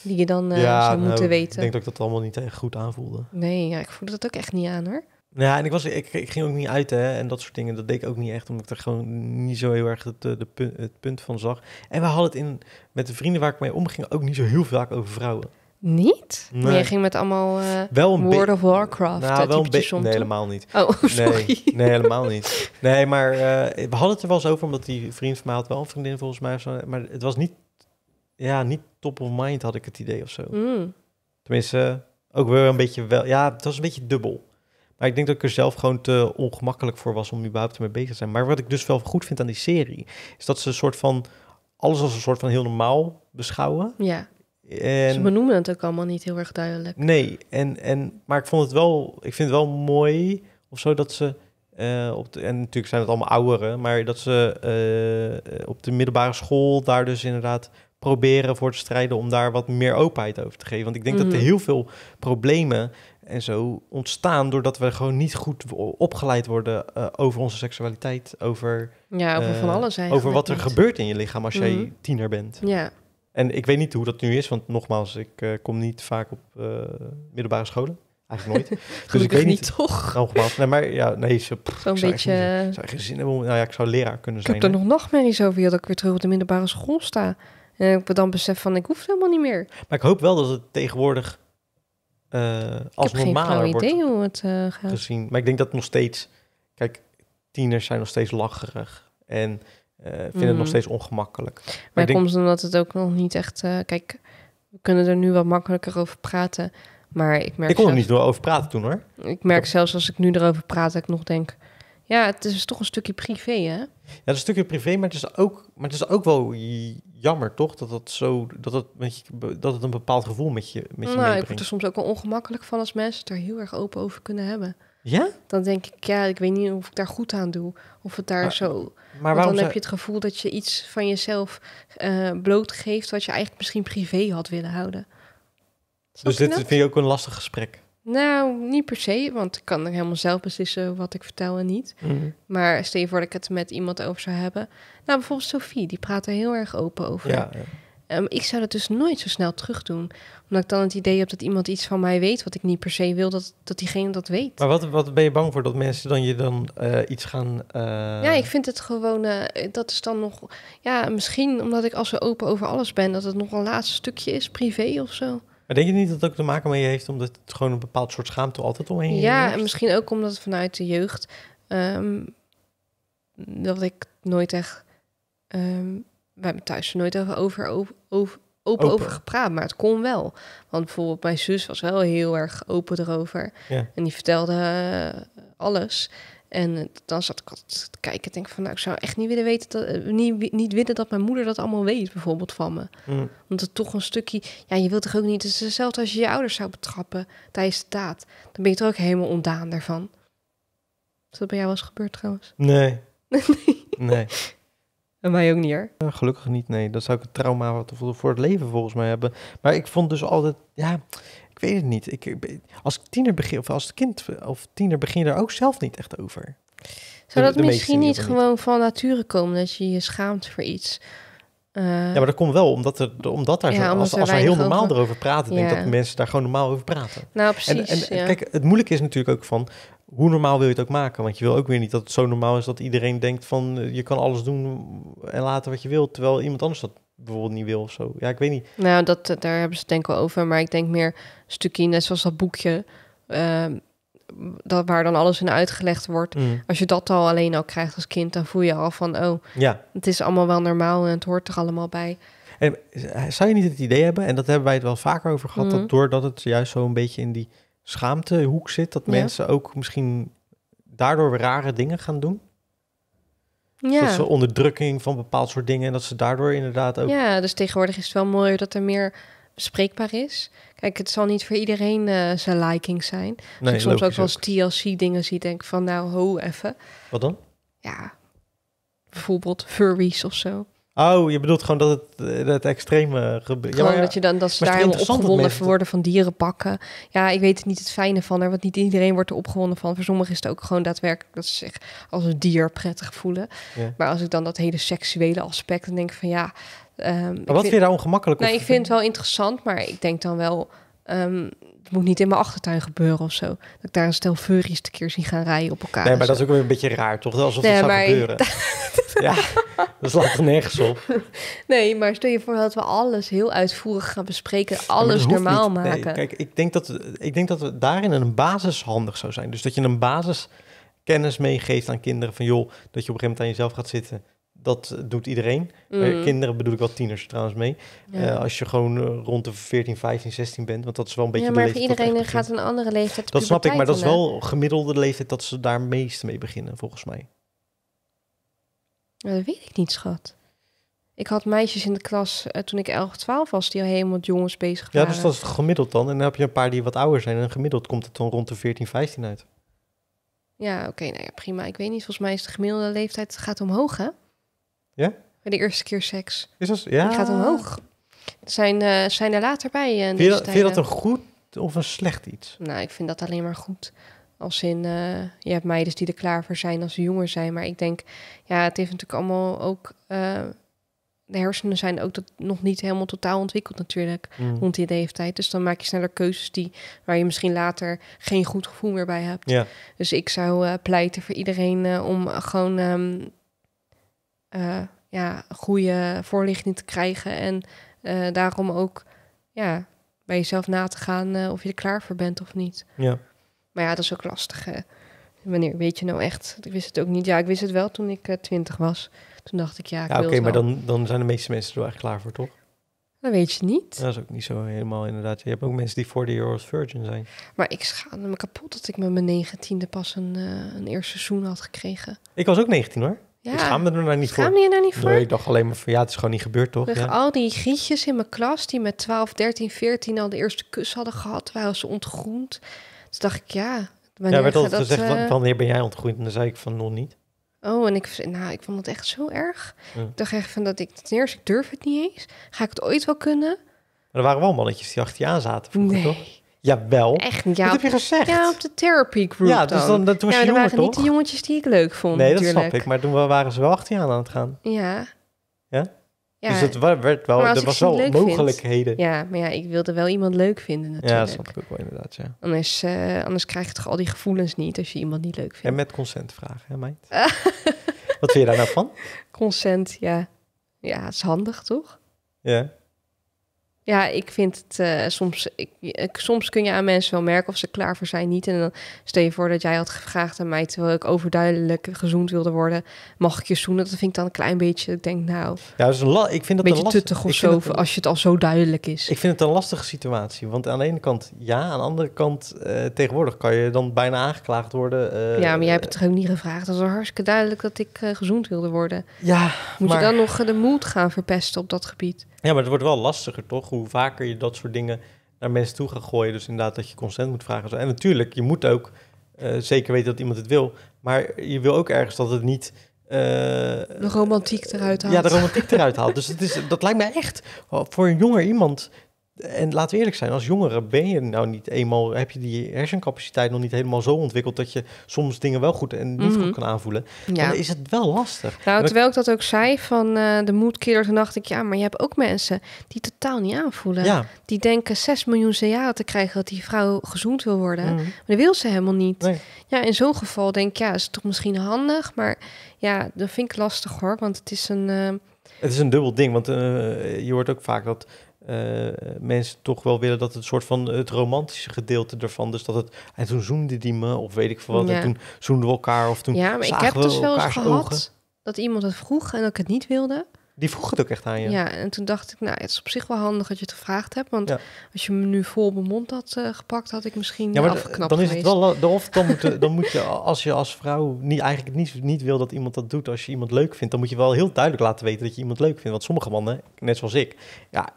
Die je dan eh, zou nou, moeten weten. Ik denk dat ik dat allemaal niet echt goed aanvoelde. Nee, ja, ik voelde dat ook echt niet aan, hoor. Ja, en ik, was, ik, ik ging ook niet uit hè, en dat soort dingen. Dat deed ik ook niet echt, omdat ik er gewoon niet zo heel erg het, eh, de, punt, het punt van zag. En we hadden het in, met de vrienden waar ik mee omging ook niet zo heel vaak over vrouwen. Niet? Nee. je ging met allemaal eh, wel een World of Warcraft nou, eh, wel een Nee, helemaal niet. Oh, sorry. Nee, nee helemaal niet. Nee, maar uh, we hadden het er wel eens over, omdat die vriend van mij had wel een vriendin volgens mij. zo. Maar het was niet, ja, niet top of mind had ik het idee of zo. Mm. Tenminste, ook wel een beetje wel. Ja, het was een beetje dubbel. Maar ik denk dat ik er zelf gewoon te ongemakkelijk voor was om überhaupt ermee bezig te zijn. Maar wat ik dus wel goed vind aan die serie, is dat ze een soort van alles als een soort van heel normaal beschouwen. Ja. En, Ze benoemen het ook allemaal niet heel erg duidelijk. Nee, en, en, maar ik, vond het wel, ik vind het wel mooi of zo dat ze... Eh, op de, en natuurlijk zijn het allemaal ouderen, maar dat ze eh, op de middelbare school daar dus inderdaad proberen voor te strijden om daar wat meer openheid over te geven. Want ik denk dat er mhm. heel veel problemen en zo ontstaan doordat we gewoon niet goed opgeleid worden eh, over onze seksualiteit, over, ja, over, van alles over wat er gebeurt in je lichaam als mm jij mhm. tiener bent. Ja. En ik weet niet hoe dat nu is, want nogmaals, ik eh, kom niet vaak op eh, middelbare scholen. Eigenlijk nooit. dus ik weet niet, toch? Nogmaals, nee, maar ja, nee, ze, pff, beetje... zou geen zin hebben nou ja, ik zou leraar kunnen zijn. Ik heb er nog nachtmerries over, dat ik weer terug op de middelbare school sta. En ik dan besef van, ik hoef helemaal niet meer. Maar ik hoop wel dat het tegenwoordig eh, als normaler wordt idee hoe het, gaat. gezien. Maar ik denk dat nog steeds, kijk, tieners zijn nog steeds lacherig. En uh, eh, vind het nog mhm. steeds ongemakkelijk. Maar, maar denk... komt omdat het ook nog niet echt... Eh, kijk, we kunnen er nu wat makkelijker over praten. Maar ik merk... Ik kon niet er niet over praten toen hoor. Ik merk zelfs als ik nu erover praat dat ik nog denk... Ja, het is toch een stukje privé hè? Ja, een stukje privé, maar het is ook, maar het is ook wel jammer toch? Dat het, zo, dat het, met je, dat het een bepaald gevoel met je, met je meebrengt. Nou, ik word er soms ook wel ongemakkelijk van als mensen het er heel erg open over kunnen hebben. Ja? Dan denk ik, ja, ik weet niet of ik daar goed aan doe. Of het daar zo... Maar dan heb je het gevoel dat je iets van jezelf eh, blootgeeft... wat je eigenlijk misschien privé had willen houden. dus dit vind je ook een lastig gesprek? Nou, niet per se, want ik kan helemaal zelf beslissen wat ik vertel en niet. Mhm. Maar stel je voor dat ik het met iemand over zou hebben. Nou, bijvoorbeeld Sophie, die praat er heel erg open over. ja. Ehm, ik zou dat dus nooit zo snel terug doen. Omdat ik dan het idee heb dat iemand iets van mij weet wat ik niet per se wil dat, dat diegene dat weet. Maar wat, wat ben je bang voor dat mensen dan je dan eh, iets gaan. Eh, ja, ik vind het gewoon. Eh, dat is dan nog. Ja, misschien omdat ik als zo open over alles ben, dat het nog een laatste stukje is, privé of zo. Maar denk je niet dat het ook te maken mee heeft omdat het gewoon een bepaald soort schaamte altijd omheen Ja, en misschien ook omdat vanuit de jeugd. Ehm, dat ik nooit echt. Ehm, we hebben thuis nooit over, over, over, open, over gepraat, maar het kon wel. Want bijvoorbeeld mijn zus was wel heel erg open erover. En die vertelde eh, alles. En dan zat ik altijd te kijken en denk van... nou, ik zou echt niet willen, weten dat, eh, niet, niet willen dat mijn moeder dat allemaal weet, bijvoorbeeld, van me. Mm. Want het toch een stukje... Ja, je wilt toch ook niet... Het is hetzelfde als je je ouders zou betrappen tijdens de daad. Dan ben je toch ook helemaal ontdaan daarvan. Is dat bij jou was gebeurd, trouwens? Nee. nee. nee. En mij ook niet hoor. Eh, gelukkig niet, nee. Dan zou ik een trauma wat voor het leven volgens mij hebben. Maar ik vond dus altijd, ja, ik weet het niet. Ik, als tiener begin, of als kind of tiener begin je daar ook zelf niet echt over. Zou dat misschien niet gewoon van nature komen, dat je je schaamt voor iets? Eh, ja, maar dat komt wel omdat, er, omdat daar zo, als, als we heel normaal erover praten, denk ik dat mensen daar gewoon normaal over praten. Nou, precies. En, en ja. kijk, het moeilijke is natuurlijk ook van hoe normaal wil je het ook maken? Want je wil ook weer niet dat het zo normaal is dat iedereen denkt van eh, je kan alles doen en laten wat je wilt, terwijl iemand anders dat bijvoorbeeld niet wil of zo. Ja, ik weet niet. Nou, dat, eh, daar hebben ze het denk ik wel over, maar ik denk meer stukje, net zoals dat boekje, ehm, dat, waar dan alles in uitgelegd wordt. Mm. Als je dat al alleen al krijgt als kind, dan voel je al van, oh, ja. het is allemaal wel normaal en het hoort er allemaal bij. En eh, zou je niet het idee hebben, en dat hebben wij het wel vaker over gehad, dat mm. doordat het juist zo een beetje in die schaamtehoek zit. Dat mensen ook misschien daardoor rare dingen gaan doen. Ja. Dat ze onderdrukking van bepaald soort dingen en dat ze daardoor inderdaad ook. Ja, dus tegenwoordig is het wel mooier dat er meer spreekbaar is. Kijk, het zal niet voor iedereen eh, zijn liking zijn. Dus ik soms ook wel eens TLC-dingen zie, denk van nou, ho even. Wat dan? Ja, bijvoorbeeld furries of zo. Oh, je bedoelt gewoon dat het, eh, dat extreme gebeurt. Gewoon ja, dat, je dan, dat ze daar opgewonden worden van dieren pakken. Ja, ik weet het niet het fijne van er, want niet iedereen wordt er opgewonden van. Voor sommigen is het ook gewoon daadwerkelijk dat ze zich als een dier prettig voelen. Maar als ik dan dat hele seksuele aspect, en denk van ja... Ehm, maar wat vind je daar ongemakkelijk? Nou, ik vind het wel interessant, maar ik denk dan wel Ehm, het moet niet in mijn achtertuin gebeuren of zo. Dat ik daar een stel furries keer zie gaan rijden op elkaar. Nee, maar dat is ook weer een beetje raar, toch? Alsof nee, dat zou gebeuren. ja, dat slaat er nergens op. Nee, maar stel je voor dat we alles heel uitvoerig gaan bespreken. Alles normaal maken. kijk, ik denk, dat, ik denk dat we daarin een basis handig zou zijn. Dus dat je een basiskennis meegeeft aan kinderen. Van joh, dat je op een gegeven moment aan jezelf gaat zitten dat doet iedereen. Eh, mhm. kinderen bedoel ik wel tieners trouwens mee. Eh, als je gewoon eh, rond de 14, 15, 16 bent, want dat is wel een beetje. Ja, maar voor iedereen gaat een andere leeftijd. Dat snap ik, maar dat is wel gemiddelde leeftijd dat ze daar meest mee beginnen, volgens mij. Dat weet ik niet, schat. Ik had meisjes in de klas toen ik 11, 12 was, die al helemaal jongens bezig waren. Ja, dus dat is gemiddeld dan. En dan heb je een paar die wat ouder zijn. En gemiddeld komt het dan rond de 14, 15 uit. Ja, oké, nou ja, prima. Ik weet niet, volgens mij is de gemiddelde leeftijd gaat omhoog, hè? Ja? Bij de eerste keer seks. Is dat, ja. Die gaat omhoog. Zijn, eh, zijn er later bij. Eh, vind, je dat, dat een goed of een slecht iets? Nou, ik vind dat alleen maar goed. Als in, eh, je hebt meiden die er klaar voor zijn als ze jonger zijn. Maar ik denk, ja, het heeft natuurlijk allemaal ook... de hersenen zijn ook dat nog niet helemaal totaal ontwikkeld natuurlijk mm. rond die leeftijd. Dus dan maak je sneller keuzes die, waar je misschien later geen goed gevoel meer bij hebt. Dus ik zou pleiten voor iedereen om gewoon... Ehm, uh, ja, goede voorlichting te krijgen. En eh, daarom ook ja, bij jezelf na te gaan eh, of je er klaar voor bent of niet. Ja. Maar ja, dat is ook lastig. Hè? Wanneer weet je nou echt? Ik wist het ook niet. Ja, ik wist het wel toen ik twintig was. Toen dacht ik, ja, ik ja, Oké, maar dan, dan zijn de meeste mensen er wel echt klaar voor, toch? Dat weet je niet. Dat is ook niet zo helemaal inderdaad. Je hebt ook mensen die 40 year old virgin zijn. Maar ik schaamde me kapot dat ik met mijn negentiende pas een, een eerste seizoen had gekregen. Ik was ook negentien hoor. Ja, schaamde er nou niet voor? Nou niet voor? ik dacht alleen maar van ja, het is gewoon niet gebeurd, toch? Al die gietjes in mijn klas die met 12, 13, 14 al de eerste kus hadden gehad, waren ze ontgroend. Dus dacht ik ja. Wanneer ja, werd altijd dat, gezegd, eh, wanneer ben jij ontgroeid? En dan zei ik van nog niet. Oh, en ik, nou, ik vond het echt zo erg. Ja. Ik dacht echt van dat ik, ten eerste, ik durf het niet eens. Ga ik het ooit wel kunnen? Maar er waren wel mannetjes die achter je aan zaten vroeger, toch? Jawel. Echt Ja, wat heb je gezegd. Ja, op de therapy group Ja, dus dan, dat was ja, niet de jongetjes die ik leuk vond, Nee, dat snap ik. Maar toen waren ze wel 18 aan aan het gaan. Ja. Ja? ja dus het werd wel, er was wel mogelijkheden. Ja, maar ja, ik wilde wel iemand leuk vinden natuurlijk. Ja, dat snap ik wel inderdaad, ja. Anders, eh, anders krijg je toch al die gevoelens niet als je iemand niet leuk vindt. En met consent vragen, hè meid? Wat vind je daar nou van? Consent, ja. Ja, het is handig, toch? Ja. Ja, ik vind het eh, soms. Ik, soms kun je aan mensen wel merken of ze klaar voor zijn niet. En dan stel je voor dat jij had gevraagd aan mij terwijl ik overduidelijk gezoend wilde worden. Mag ik je zoenen? Dat vind ik dan een klein beetje. Ik denk nou. Ja, dus een ik vind dat een beetje tuttig of zo. als je het al zo duidelijk is. Ik vind het een lastige situatie. Want aan de ene kant ja, aan de andere kant eh, tegenwoordig kan je dan bijna aangeklaagd worden. Eh, ja, maar jij hebt het ook niet gevraagd. Dat was hartstikke duidelijk dat ik gezoend wilde worden. Ja. Moet je dan nog de moed gaan verpesten op dat gebied? Ja, maar het wordt wel lastiger toch? hoe vaker je dat soort dingen naar mensen toe gaat gooien. Dus inderdaad dat je consent moet vragen. En natuurlijk, je moet ook eh, zeker weten dat iemand het wil. Maar je wil ook ergens dat het niet... Eh, de romantiek eruit haalt. Ja, de romantiek eruit haalt. Dus het is, dat lijkt mij echt, voor een jonger iemand en laten we eerlijk zijn, als jongere ben je nou niet eenmaal, heb je die hersencapaciteit nog niet helemaal zo ontwikkeld dat je soms dingen wel goed en niet goed mhm. kan aanvoelen. Ja. is het wel lastig. Nou, terwijl ik dat ook zei van uh, de moedkiller, toen dacht ik, ja, maar je hebt ook mensen die totaal niet aanvoelen. Ja. Die denken 6 miljoen CA te krijgen dat die vrouw gezoend wil worden. Mhm. Maar dat wil ze helemaal niet. Ja, in zo'n geval denk ik, ja, is het toch misschien handig, maar ja, dat vind ik lastig hoor, want het is een... Eh, het is een dubbel ding, want eh, je hoort ook vaak dat eh, mensen toch wel willen dat het soort van het romantische gedeelte ervan, dus dat het en toen zoende die me of weet ik veel wat, en toen zoenden we elkaar of toen ja, maar ik heb dus wel eens gehad dat iemand het vroeg en dat ik het niet wilde. Die vroeg het ook echt aan je. Ja, en toen dacht ik, nou, het is op zich wel handig dat je het gevraagd hebt. Want als je me nu vol op mijn mond had eh, gepakt, had ik misschien ja, maar afgeknapt dan is het wel, of dan moet, dan moet je, als je als vrouw niet, eigenlijk niet, niet wil dat iemand dat doet, als je iemand leuk vindt, dan moet je wel heel duidelijk laten weten dat je iemand leuk vindt. Want sommige mannen, net zoals ik, ja,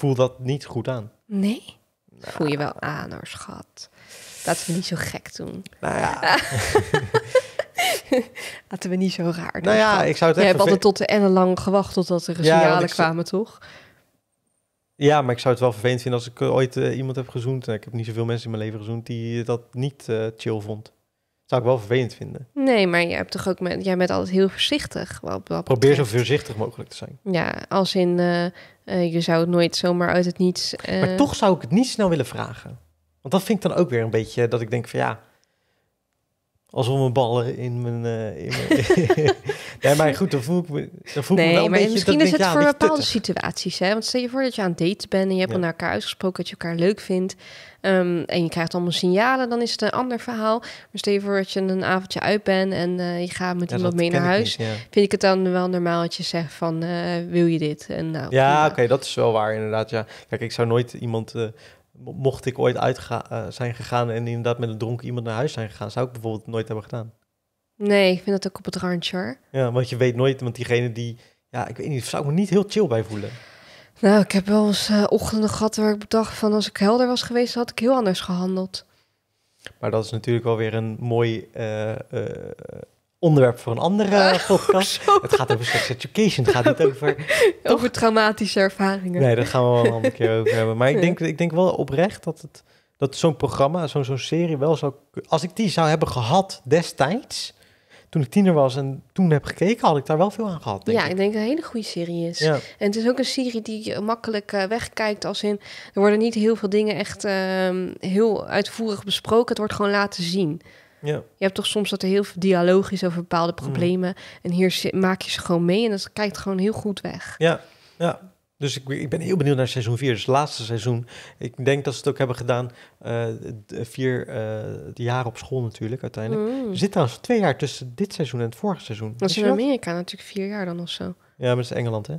voel dat niet goed aan. Nee? Nou. voel je wel aan hoor, schat. Laten we niet zo gek doen. Nou ja. Laten we niet zo raar doen. Nou ja, ik zou het altijd tot de ellen lang gewacht totdat er signalen kwamen, toch? Ja, maar ik zou het wel vervelend vinden als ik eh, ooit eh, iemand heb gezoend. Ik heb niet zoveel mensen in mijn leven gezoend die dat niet eh, chill vond zou ik wel vervelend vinden. Nee, maar je hebt toch ook met, jij bent altijd heel voorzichtig. Probeer zo voorzichtig mogelijk te zijn. Ja, als in eh, eh, je zou het nooit zomaar uit het niets. Maar eh, toch zou ik het niet snel willen vragen. Want dat vind ik dan ook weer een beetje dat ik denk van ja, Alsof mijn ballen in mijn... Uh, in mijn nee, maar goed, dan voel ik me, dan voel nee, me wel maar Misschien is het voor bepaalde situaties. Hè? Want stel je voor dat je aan het daten bent... en je hebt ja. naar elkaar uitgesproken dat je elkaar leuk vindt... Ehm, en je krijgt allemaal signalen, dan is het een ander verhaal. Maar stel je voor dat je een avondje uit bent... en eh, je gaat met iemand mee naar huis... ja. vind ik het dan wel normaal dat je zegt van... Eh, wil je dit? En nou, ja, oké, dat is wel waar inderdaad. Ja. Kijk, ik zou nooit iemand mocht ik ooit uit eh, zijn gegaan en inderdaad met een dronken iemand naar huis zijn gegaan, zou ik bijvoorbeeld nooit hebben gedaan. Nee, ik vind dat ook op het randje hoor. Ja, want je weet nooit, want diegene die, ja, ik weet niet, zou ik me niet heel chill bij voelen. Nou, ik heb wel eens uh, ochtenden gehad waar ik bedacht van als ik helder was geweest, had ik heel anders gehandeld. Maar dat is natuurlijk wel weer een mooi eh, onderwerp voor een andere schoolkast. Oh, podcast. het gaat over sex education. Het gaat niet over... over traumatische ervaringen. Nee, daar gaan we wel een keer over hebben. Maar ik denk, ik denk wel oprecht dat, het, dat zo'n programma, zo'n zo'n serie wel zou... Als ik die zou hebben gehad destijds, toen ik tiener was en toen heb gekeken, had ik daar wel veel aan gehad. Denk ja, ik. denk dat het een hele goede serie is. En het is ook een serie die je makkelijk eh, wegkijkt. Als in, er worden niet heel veel dingen echt ehm, heel uitvoerig besproken. Het wordt gewoon laten zien. Ja. Je hebt toch soms dat er heel veel dialoog is over bepaalde mhm. problemen. En hier maak je ze gewoon mee en dat kijkt gewoon heel goed weg. Ja, ja. Dus ik, ik ben heel benieuwd naar seizoen 4, dus het laatste seizoen. Ik denk dat ze het ook hebben gedaan, uh, vier eh, jaar op school natuurlijk uiteindelijk. Mm. Er zit trouwens twee jaar tussen dit seizoen en het vorige seizoen. Dat is in Amerika natuurlijk vier jaar dan of zo. Ja, maar dat is Engeland hè?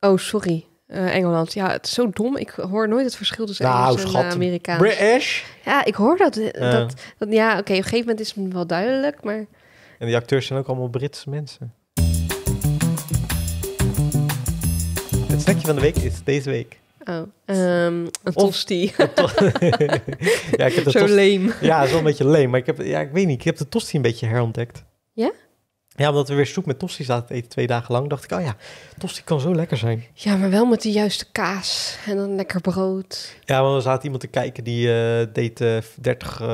Oh, sorry. Eh, Engeland. Ja, het is zo dom. Ik hoor nooit het verschil tussen nou, Engels en schat, eh, Amerikaans. British. Ja, ik hoor eh, dat. dat, ja, oké, op een gegeven moment is het wel duidelijk, maar... En die acteurs zijn ook allemaal Britse mensen. Het snackje van de week is deze week. Oh, ehm, een tosti. ja, ik heb zo leem. Ja, zo een beetje leem. Maar ik, heb, ja, ik weet niet, ik heb de tosti een beetje herontdekt. Ja? Ja, omdat we weer soep met tosti zaten eten twee dagen lang, dacht ik, oh ja, tosti kan zo lekker zijn. Ja, maar wel met de juiste kaas en dan lekker brood. Ja, want er zaten iemand te kijken die eh, deed uh, eh, 30, eh,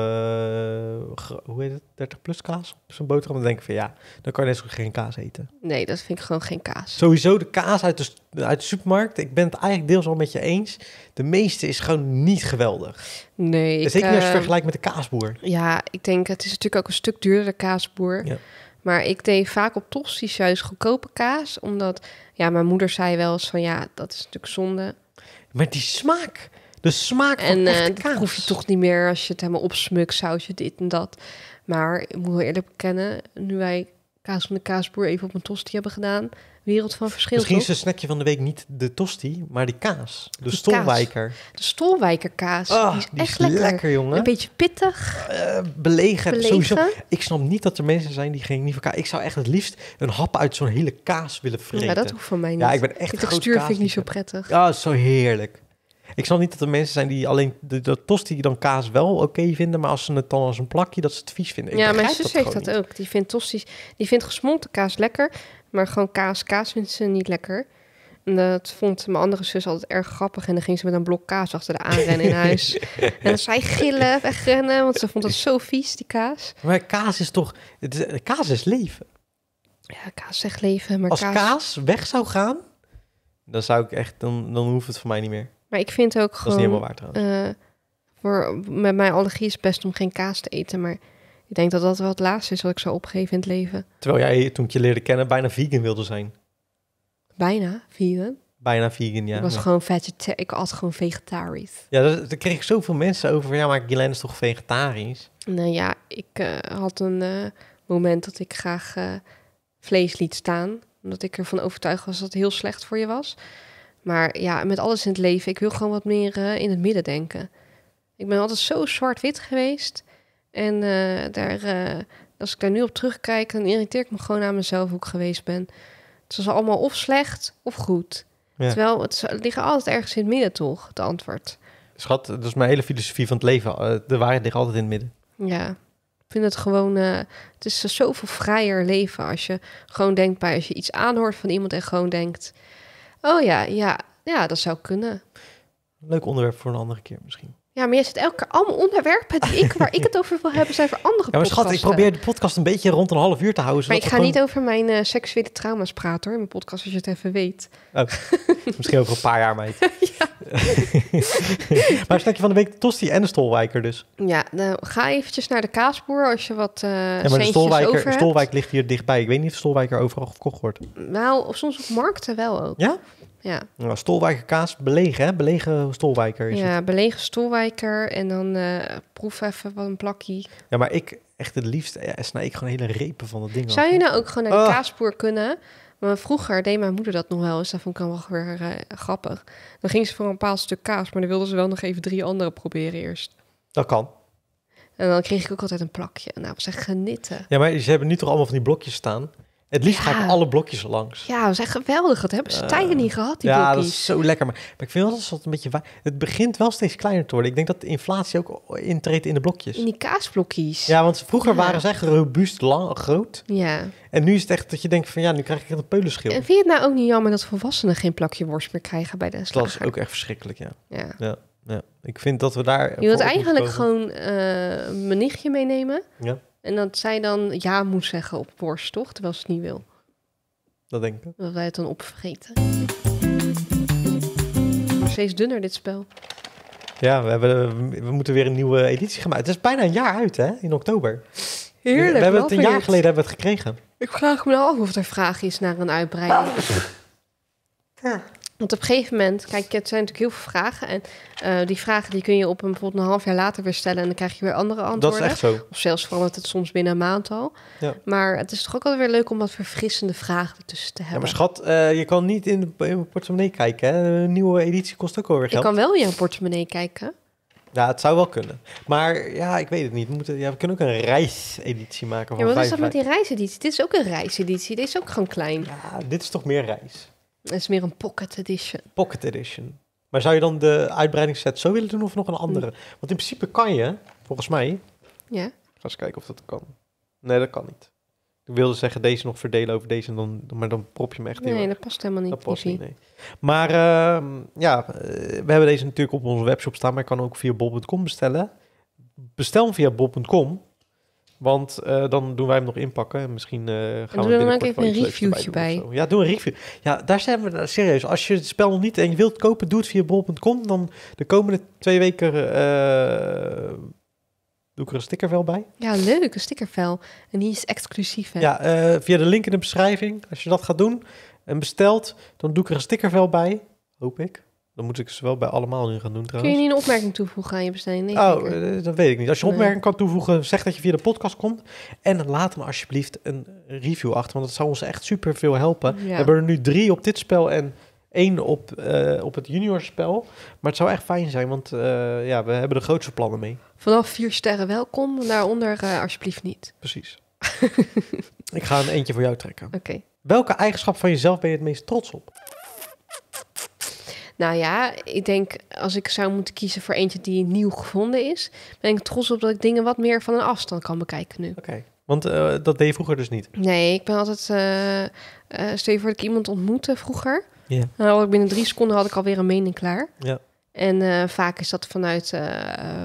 hoe heet het, 30 plus kaas op zijn boterham. En dan denk ik van ja, dan kan je net geen kaas eten. Nee, dat vind ik gewoon geen kaas. Sowieso de kaas uit de, uit de supermarkt, ik ben het eigenlijk deels al met je eens. De meeste is gewoon niet geweldig. Nee. Zeker niet als je vergelijkt met de kaasboer. Ja, ik denk, het is natuurlijk ook een stuk duurder, de kaasboer. Ja. Maar ik deed vaak op tosti's juist goedkope kaas. Omdat, ja, mijn moeder zei wel eens van, ja, dat is natuurlijk zonde. Maar die smaak, de smaak van en, kaas. Eh, proef je toch niet meer als je het helemaal opsmukt, sausje, dit en dat. Maar ik moet wel eerlijk bekennen, nu wij kaas van de kaasboer even op een tosti hebben gedaan. Wereld van verschil. Misschien is het snackje van de week niet de tosti, maar de kaas. De, de stolwijker. Kaas. De stolwijkerkaas. Ah, is echt lekker. lekker. jongen. Een beetje pittig. Uh, belegen. belegen. Ik snap niet dat er mensen zijn die geen niet van kaas. Ik zou echt het liefst een hap uit zo'n hele kaas willen vreten. Ja, dat hoeft van mij niet. Ja, ik ben echt Het stuur vind ik niet zo prettig. Ja, zo heerlijk. Ik snap niet dat er mensen zijn die alleen de, de die dan kaas wel oké vinden, maar als ze het dan als een plakje, dat ze het vies vinden. Ik ja, mijn zus heeft dat ook. Die vindt tosti's, die vindt gesmolten kaas lekker, maar gewoon kaas, kaas vindt ze niet lekker. En dat vond mijn andere zus altijd erg grappig. En dan ging ze met een blok kaas achter de aanrennen in huis. en dan zij gillen, wegrennen, want ze vond dat zo vies, die kaas. Maar kaas is toch... Kaas is leven. Ja, kaas zegt leven, maar Als kaas... kaas weg zou gaan, dan zou ik echt... Dan, dan hoeft het voor mij niet meer. Maar ik vind ook gewoon... Dat is niet helemaal waar eh, voor, met mijn allergie is het best om geen kaas te eten, maar ik denk dat dat wel het laatste is wat ik zou opgeven in het leven. Terwijl jij, toen ik je leerde kennen, bijna vegan wilde zijn. Bijna vegan? Bijna vegan, ja. Ik was gewoon vegetarisch. Ik at gewoon vegetarisch. Ja, daar kreeg ik zoveel mensen over ja, maar Guylaine is toch vegetarisch? Nou ja, ik eh, had een eh, moment dat ik graag vlees liet staan. Omdat ik ervan overtuigd was dat het heel slecht voor je was. Maar ja, met alles in het leven, ik wil gewoon wat meer eh, in het midden denken. Ik ben altijd zo zwart-wit geweest. En eh, daar, eh, als ik daar nu op terugkijk, dan irriteer ik me gewoon aan mezelf hoe ik geweest ben. Het was allemaal of slecht of goed. Terwijl het, liggen altijd ergens in het midden, toch? Het antwoord. Schat, dat is mijn hele filosofie van het leven. De waarheid ligt altijd in het midden. Ja, ik vind het gewoon. het is zoveel vrijer leven als je gewoon denkt bij als je iets aanhoort van iemand en gewoon denkt. Oh ja, ja. Ja, dat zou kunnen. Leuk onderwerp voor een andere keer misschien. Ja, maar je zit elke keer allemaal onderwerpen die ik, waar ik het over wil hebben, zijn voor andere ja, maar schat, ik probeer de podcast een beetje rond een half uur te houden. Maar ik ga niet over mijn eh, seksuele trauma's praten hoor, in mijn podcast, als je het even weet. Oh, misschien over een paar jaar, meid. ja. maar snackje van de week, tosti en de stolwijker dus. Ja, nou, ga eventjes naar de kaasboer als je wat uh, ja, de stolwijker, stolwijk ligt hier dichtbij. Ik weet niet of stolwijker overal gekocht wordt. Nou, of soms op markten wel ook. Ja? Ja. Nou, stolwijker kaas, belegen hè? Belegen stolwijker is Ja, belegen stolwijker en dan eh, proef even wat een plakje. Ja, maar ik echt het liefst eh, ja, snij ik gewoon hele repen van dat ding. Zou je nou ook gewoon naar de oh. kaasboer kunnen... Maar vroeger deed mijn moeder dat nog wel eens. Dus dat vond ik wel weer eh, grappig. Dan ging ze voor een bepaald stuk kaas, maar dan wilde ze wel nog even drie andere proberen eerst. Dat kan. En dan kreeg ik ook altijd een plakje. Nou, echt genieten. Ja, maar ze hebben nu toch allemaal van die blokjes staan? Het liefst ja. ga ik alle blokjes langs. Ja, we zijn geweldig. Dat hebben ze eh, tijden niet gehad, die ja, blokjes. Ja, dat is zo lekker. Maar, ik vind wel dat het een beetje... Het begint wel steeds kleiner te worden. Ik denk dat de inflatie ook intreedt in de blokjes. In die kaasblokjes. Ja, want vroeger waren ze echt robuust lang, groot. Ja. En nu is het echt dat je denkt van... Ja, nu krijg ik een peulenschil. En vind je het nou ook niet jammer dat volwassenen geen plakje worst meer krijgen bij de slager? Dat is ook echt verschrikkelijk, ja. Ja. ja. Ik vind dat we daar... Je wilt eigenlijk gewoon uh, mijn nichtje meenemen. Ja en dat zij dan ja moet zeggen op borst, toch? Terwijl ze het niet wil. Dat denk ik. Dat wij het dan opvergeten. Steeds dunner dit spel. Ja, we, hebben, we moeten weer een nieuwe editie gaan maken. Het is bijna een jaar uit, hè? In oktober. Heerlijk. We hebben het een jaar geleden hebben we het gekregen. Ik vraag me nou af of er vraag is naar een uitbreiding. Ja. Want op een gegeven moment, kijk, het zijn natuurlijk heel veel vragen. En eh, die vragen die kun je op een, bijvoorbeeld een half jaar later weer stellen. En dan krijg je weer andere antwoorden. Dat is echt zo. Of zelfs verandert het soms binnen een maand al. Ja. Maar het is toch ook alweer leuk om wat verfrissende vragen tussen te hebben. Ja, maar schat, eh, je kan niet in de portemonnee kijken. Hè? Een nieuwe editie kost ook alweer geld. Ik kan wel in je portemonnee kijken. Ja, het zou wel kunnen. Maar ja, ik weet het niet. We, moeten, ja, we kunnen ook een reiseditie maken. Van ja, wat is dat met die reiseditie? Dit is ook een reiseditie. Dit is ook gewoon klein. Ja, dit is toch meer reis? Het is meer een pocket edition. Pocket edition. Maar zou je dan de uitbreidingsset zo willen doen of nog een andere? Want in principe kan je, volgens mij... Ja? ga eens kijken of dat kan. Nee, dat kan niet. Ik wilde zeggen deze nog verdelen over deze, en dan, maar dan prop je me echt nee, Nee, dat past helemaal niet. Dat past niet, nee. Maar ehm, ja, eh, we hebben deze natuurlijk op onze webshop staan, maar je kan ook via bob.com bestellen. Bestel hem via bob.com, want eh, dan doen wij hem nog inpakken. En misschien uh, gaan we er even een reviewtje bij. Ja, doe een review. Ja, daar zijn we eh, serieus. Als je het spel nog niet en je wilt kopen, doe het via bol.com. Dan de komende twee weken doe ik er een stickervel bij. Ja, leuk, een stickervel. En die is exclusief. Hè? Ja, via de link in de beschrijving. Als je dat gaat doen en bestelt, dan doe ik er een stickervel bij. Hoop ik. Dan moet ik ze wel bij allemaal nu gaan doen trouwens. Kun je niet een opmerking toevoegen aan je bestelling? Nee, oh, eh, dat weet ik niet. Als je opmerking kan toevoegen, zeg dat je via de podcast komt. En laat me alsjeblieft een review achter, want dat zou ons echt super veel helpen. We hebben er nu drie op dit spel en één op, uh, op het juniorspel. Maar het zou echt fijn zijn, want eh, ja, we hebben de grootste plannen mee. Vanaf vier sterren welkom, daaronder alsjeblieft niet. Precies. ik ga een eentje voor jou trekken. Oké. Welke eigenschap van jezelf ben je het meest trots op? Nou ja, ik denk als ik zou moeten kiezen voor eentje die nieuw gevonden is, ben ik trots op dat ik dingen wat meer van een afstand kan bekijken nu. Oké, want eh, dat deed je vroeger dus niet? Nee, ik ben altijd, uh, uh, voor dat ik iemand ontmoette vroeger, yeah. nou, binnen drie seconden had ik alweer een mening klaar. Ja. En vaak is dat vanuit,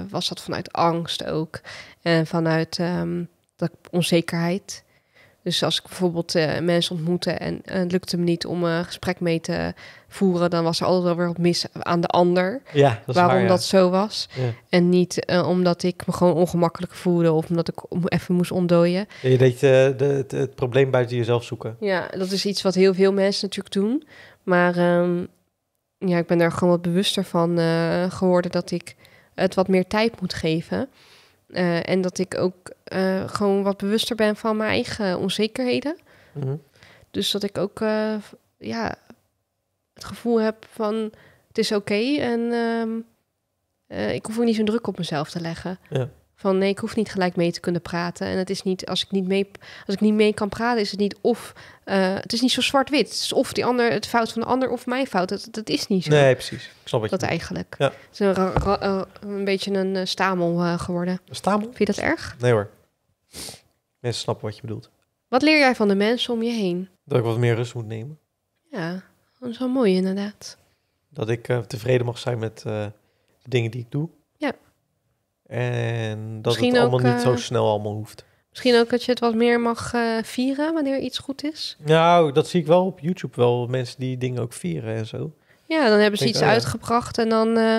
was dat vanuit angst ook. En vanuit um, dat onzekerheid. Dus als ik bijvoorbeeld eh, mensen ontmoette en het lukte me niet om een eh, gesprek mee te voeren, dan was er altijd wel weer wat mis aan de ander. Ja, dat waarom waar, dat zo was. En niet eh, omdat ik me gewoon ongemakkelijk voelde of omdat ik even moest ontdooien. je deed de, het, probleem buiten jezelf zoeken. Ja, dat is iets wat heel veel mensen natuurlijk doen. Maar ehm, ja, ik ben daar gewoon wat bewuster van geworden dat ik het wat meer tijd moet geven. Eh, en dat ik ook eh, gewoon wat bewuster ben van mijn eigen onzekerheden. Mhm. Dus dat ik ook eh, ja, het gevoel heb van het is oké en ehm, ik hoef ook niet zo'n druk op mezelf te leggen. Ja. Van nee, ik hoef niet gelijk mee te kunnen praten. En het is niet, als ik niet mee, als ik niet mee kan praten, is het niet of. Eh, het is niet zo zwart-wit. Het is of die ander, het fout van de ander of mijn fout. Dat, dat is niet zo. Nee, precies. snap het. Dat eigenlijk. Ja. Het is een, eh, een, beetje een eh, stamel geworden. Een stamel? Vind je dat erg? Nee hoor. Mensen snappen wat je bedoelt. Wat leer jij van de mensen om je heen? Dat ik wat meer rust moet nemen. Ja, dat is mooi inderdaad. Dat ik tevreden mag zijn met de dingen die ik doe. En dat het allemaal niet zo eh, snel allemaal hoeft. Misschien ook dat je het wat meer mag eh, vieren wanneer iets goed is. Nou, dat zie ik wel op YouTube wel. Mensen die dingen ook vieren en zo. Ja, dan hebben ze iets uitgebracht en dan, eh,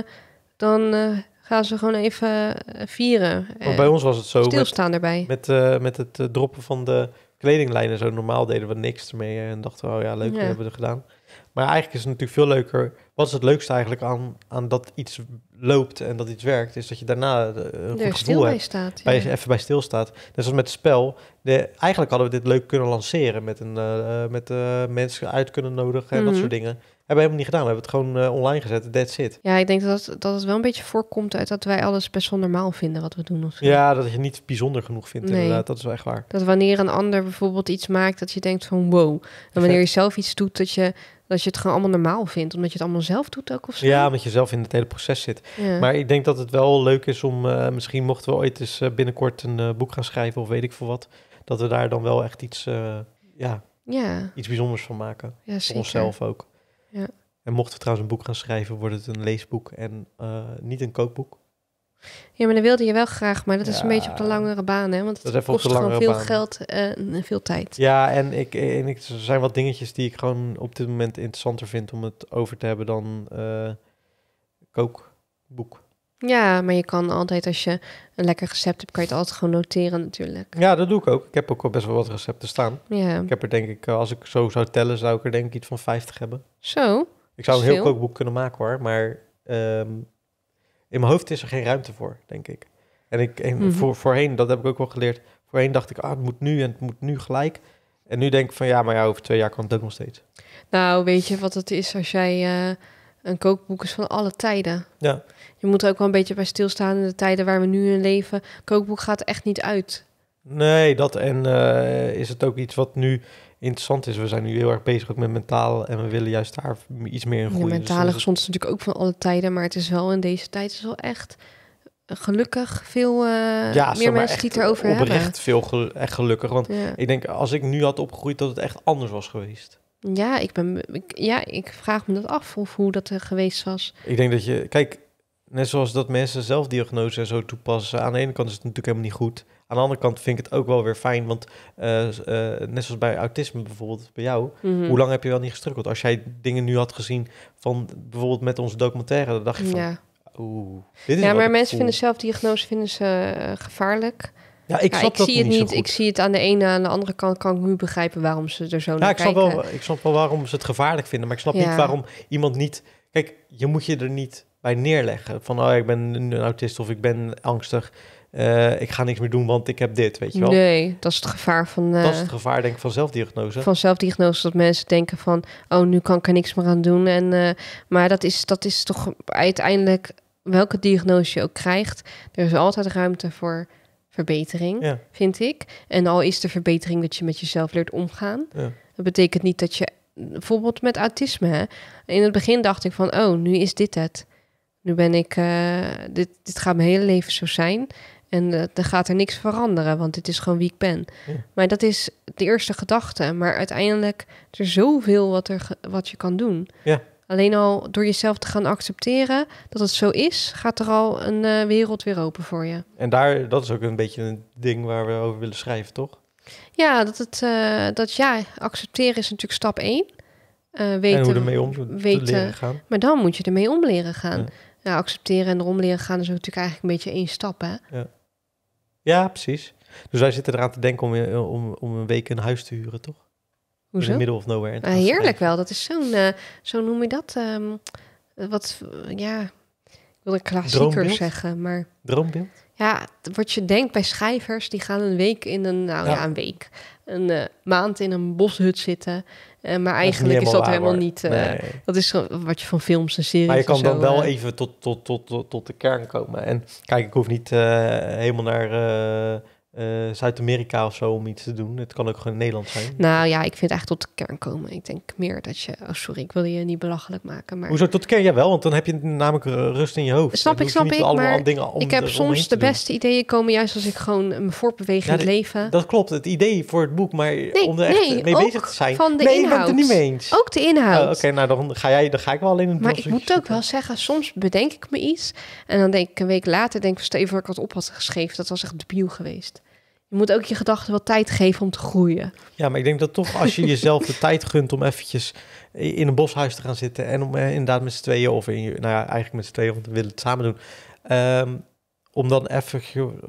dan gaan ze gewoon even vieren. bij ons was het zo. Stilstaan met, erbij. Met, met het droppen van de kledinglijnen zo. Normaal deden we niks ermee en dachten we, oh ja, leuk, hebben we gedaan. Maar eigenlijk is het natuurlijk veel leuker wat is het leukste eigenlijk aan, aan dat iets loopt en dat iets werkt, is dat je daarna eh, een gevoel Bij staat, bij, Even bij stilstaat. Net dus zoals met het spel. De, eigenlijk hadden we dit leuk kunnen lanceren met, een, eh, met eh, mensen uit kunnen nodigen en dat mhm. soort dingen. Hebben we helemaal niet gedaan. We hebben het gewoon online gezet. That's it. Ja, ik denk dat, dat, het wel een beetje voorkomt uit dat wij alles best wel normaal vinden wat we doen. Ja, dat je niet bijzonder genoeg vindt inderdaad. Dat is wel echt waar. Dat wanneer een ander bijvoorbeeld iets maakt, dat je denkt van wow. En wanneer je zelf iets doet, dat je dat je het gewoon allemaal normaal vindt, omdat je het allemaal vanzelf doet ook of zo. Ja, omdat je zelf in het hele proces zit. Maar ik denk dat het wel leuk is om, eh, misschien mochten we ooit eens eh, binnenkort een eh, boek gaan schrijven of weet ik veel wat, dat we daar dan wel echt iets, ja, ja, iets bijzonders van maken. Ja, voor onszelf ook. Ja. En mochten we trouwens een boek gaan schrijven, wordt het een leesboek en niet een kookboek. Ja, maar dan wilde je wel graag, maar dat is een beetje op de langere baan, hè? Want het kost gewoon veel geld en veel tijd. Ja, en, ik, en ik, er zijn wat dingetjes die ik gewoon op dit moment interessanter vind om het over te hebben dan eh, kookboek. Ja, maar je kan altijd als je een lekker recept hebt, kan je het altijd gewoon noteren natuurlijk. Ja, dat doe ik ook. Ik heb ook best wel wat recepten staan. Ja. Ik heb er denk ik, eh, als ik zo zou tellen, zou ik er denk ik iets van 50 hebben. Zo? Ik zou een heel kookboek kunnen maken hoor, maar ehm, in mijn hoofd is er geen ruimte voor, denk ik. En ik mhm. voor, voorheen, dat heb ik ook wel geleerd. Voorheen dacht ik, ah, het moet nu en het moet nu gelijk. En nu denk ik van ja, maar ja, over twee jaar kan het ook nog steeds. Nou, weet je wat het is als jij eh, een kookboek is van alle tijden. Ja. Je moet er ook wel een beetje bij stilstaan in de tijden waar we nu in leven. Kookboek gaat echt niet uit. Nee, dat en eh, is het ook iets wat nu interessant is. We zijn nu heel erg bezig ook met mentaal en we willen juist daar iets meer in groeien. mentale dus, eh, gezondheid is natuurlijk ook van alle tijden, maar het is wel in deze tijd is wel echt eh, gelukkig veel eh, ja, meer mensen die het erover hebben. echt veel echt gelukkig, want ik denk als ik nu had opgegroeid dat het echt anders was geweest. Ja, ik ben, ja, ik vraag me dat af of hoe dat er geweest was. Ik denk dat je, kijk, net zoals dat mensen zelfdiagnose en zo toepassen. Aan de ene kant is het natuurlijk helemaal niet goed. Aan de andere kant vind ik het ook wel weer fijn, want eh, eh, net zoals bij autisme bijvoorbeeld, bij jou, mhm. hoe lang heb je wel niet gestrukkeld? Als jij dingen nu had gezien van bijvoorbeeld met onze documentaire, dan dacht je van, ja. oeh. Dit is ja, maar mensen vinden zelfdiagnose vinden ze eh, gevaarlijk. Ja, ik, ja, ik zie het niet. Ik zie het aan de ene aan de andere kant kan ik nu begrijpen waarom ze er zo ja, naar ik Snap wel, ik snap wel waarom ze het gevaarlijk vinden, maar ik snap niet waarom iemand niet. Kijk, je moet je er niet bij neerleggen van oh ik ben een autist of ik ben angstig. Eh, ik ga niks meer doen, want ik heb dit, weet je wel. Nee, dat is het gevaar van... dat is eh, het gevaar, denk ik, van zelfdiagnose. Van zelfdiagnose, dat mensen denken van... oh, nu kan ik er niks meer aan doen. En, eh, maar dat is, dat is toch uiteindelijk... welke diagnose je ook krijgt... er is altijd ruimte voor verbetering, vind ik. En al is de verbetering dat je met jezelf leert omgaan... Ja. dat betekent niet dat je... bijvoorbeeld met autisme, hè? In het begin dacht ik van, oh, nu is dit het... Nu ben ik, dit, dit gaat mijn hele leven zo zijn. En uh, gaat er niks veranderen, want dit is gewoon wie ik ben. Maar dat is de eerste gedachte. Maar uiteindelijk is er zoveel wat, er, wat je kan doen. Ja. Alleen al door jezelf te gaan accepteren dat het zo is, gaat er al een eh, wereld weer open voor je. En daar, dat is ook een beetje een ding waar we over willen schrijven, toch? Ja, dat, het, eh, dat ja, accepteren is natuurlijk stap één. weten, en hoe ermee om te weten, leren gaan. Maar dan moet je ermee om leren gaan. Nou, accepteren en erom leren gaan is natuurlijk eigenlijk een beetje één stap, hè? Ja, ja precies. Dus wij zitten eraan te denken om, eh, om, om een week een huis te huren, toch? Hoezo? In de middle of nowhere. Ah, heerlijk wel. Dat is zo'n, eh, zo noem je dat, ehm, wat, eh, ja, ik wil een klassieker zeggen, maar... Droombeeld? Ja, wat je denkt bij schrijvers, die gaan een week in een, nou ja, een week, een maand in een boshut zitten eh, maar eigenlijk is, dat helemaal niet. Eh, dat is wat je van films en series. Maar je kan dan wel eh, even tot, tot, tot, tot, de kern komen. En kijk, ik hoef niet helemaal naar eh, Zuid-Amerika of zo om iets te doen. Het kan ook gewoon Nederland zijn. Nou ja, ik vind echt tot de kern komen. Ik denk meer dat je... Oh, sorry, ik wil je niet belachelijk maken, maar... Hoezo tot de kern? Ja, wel, want dan heb je namelijk rust in je hoofd. Snap ik, snap ik, maar ik heb soms de beste ideeën komen juist als ik gewoon me voortbeweeg in het leven. Dat klopt, het idee voor het boek, maar om er echt mee bezig te zijn. van de nee, inhoud. ik ben er niet mee eens. Ook de inhoud. Oh, oké, nou dan ga, jij, dan ga ik wel alleen een Maar ik moet ook wel zeggen, soms bedenk ik me iets en dan denk ik een week later, denk ik, stel even ik had op had geschreven, dat was echt debiel geweest. Je moet ook je gedachten wat tijd geven om te groeien. Ja, maar ik denk dat toch als je jezelf de tijd gunt om eventjes in een boshuis te gaan zitten en om eh, inderdaad met z'n tweeën of in je, nou ja, eigenlijk met z'n tweeën, want we willen het samen doen. Ehm, om dan even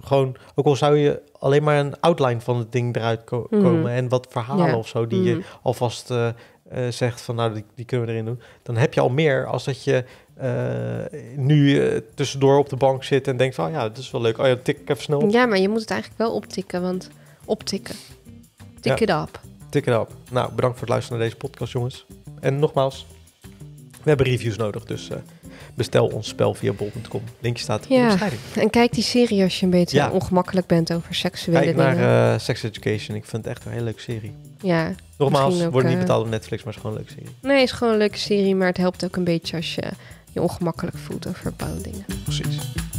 gewoon, ook al zou je alleen maar een outline van het ding eruit mhm. komen en wat verhalen of zo die je mhm. alvast eh, eh, zegt van nou die, die, kunnen we erin doen, dan heb je al meer als dat je eh, nu eh, tussendoor op de bank zit en denkt van, ja, dat is wel leuk. Oh ja, tik even snel Ja, maar je moet het eigenlijk wel optikken, want optikken. Tik het ja. it Tik it up. Nou, bedankt voor het luisteren naar deze podcast, jongens. En nogmaals, we hebben reviews nodig, dus eh, bestel ons spel via bol.com. Linkje staat in de beschrijving. En kijk die serie als je een beetje ongemakkelijk bent over seksuele kijk dingen. Kijk naar Sex Education. Ik vind het echt een hele leuke serie. Ja. Nogmaals, wordt niet betaald op Netflix, maar het is gewoon een leuke serie. Nee, het is gewoon een leuke serie, maar het helpt ook een beetje als je je ongemakkelijk voelt over bepaalde dingen. Precies.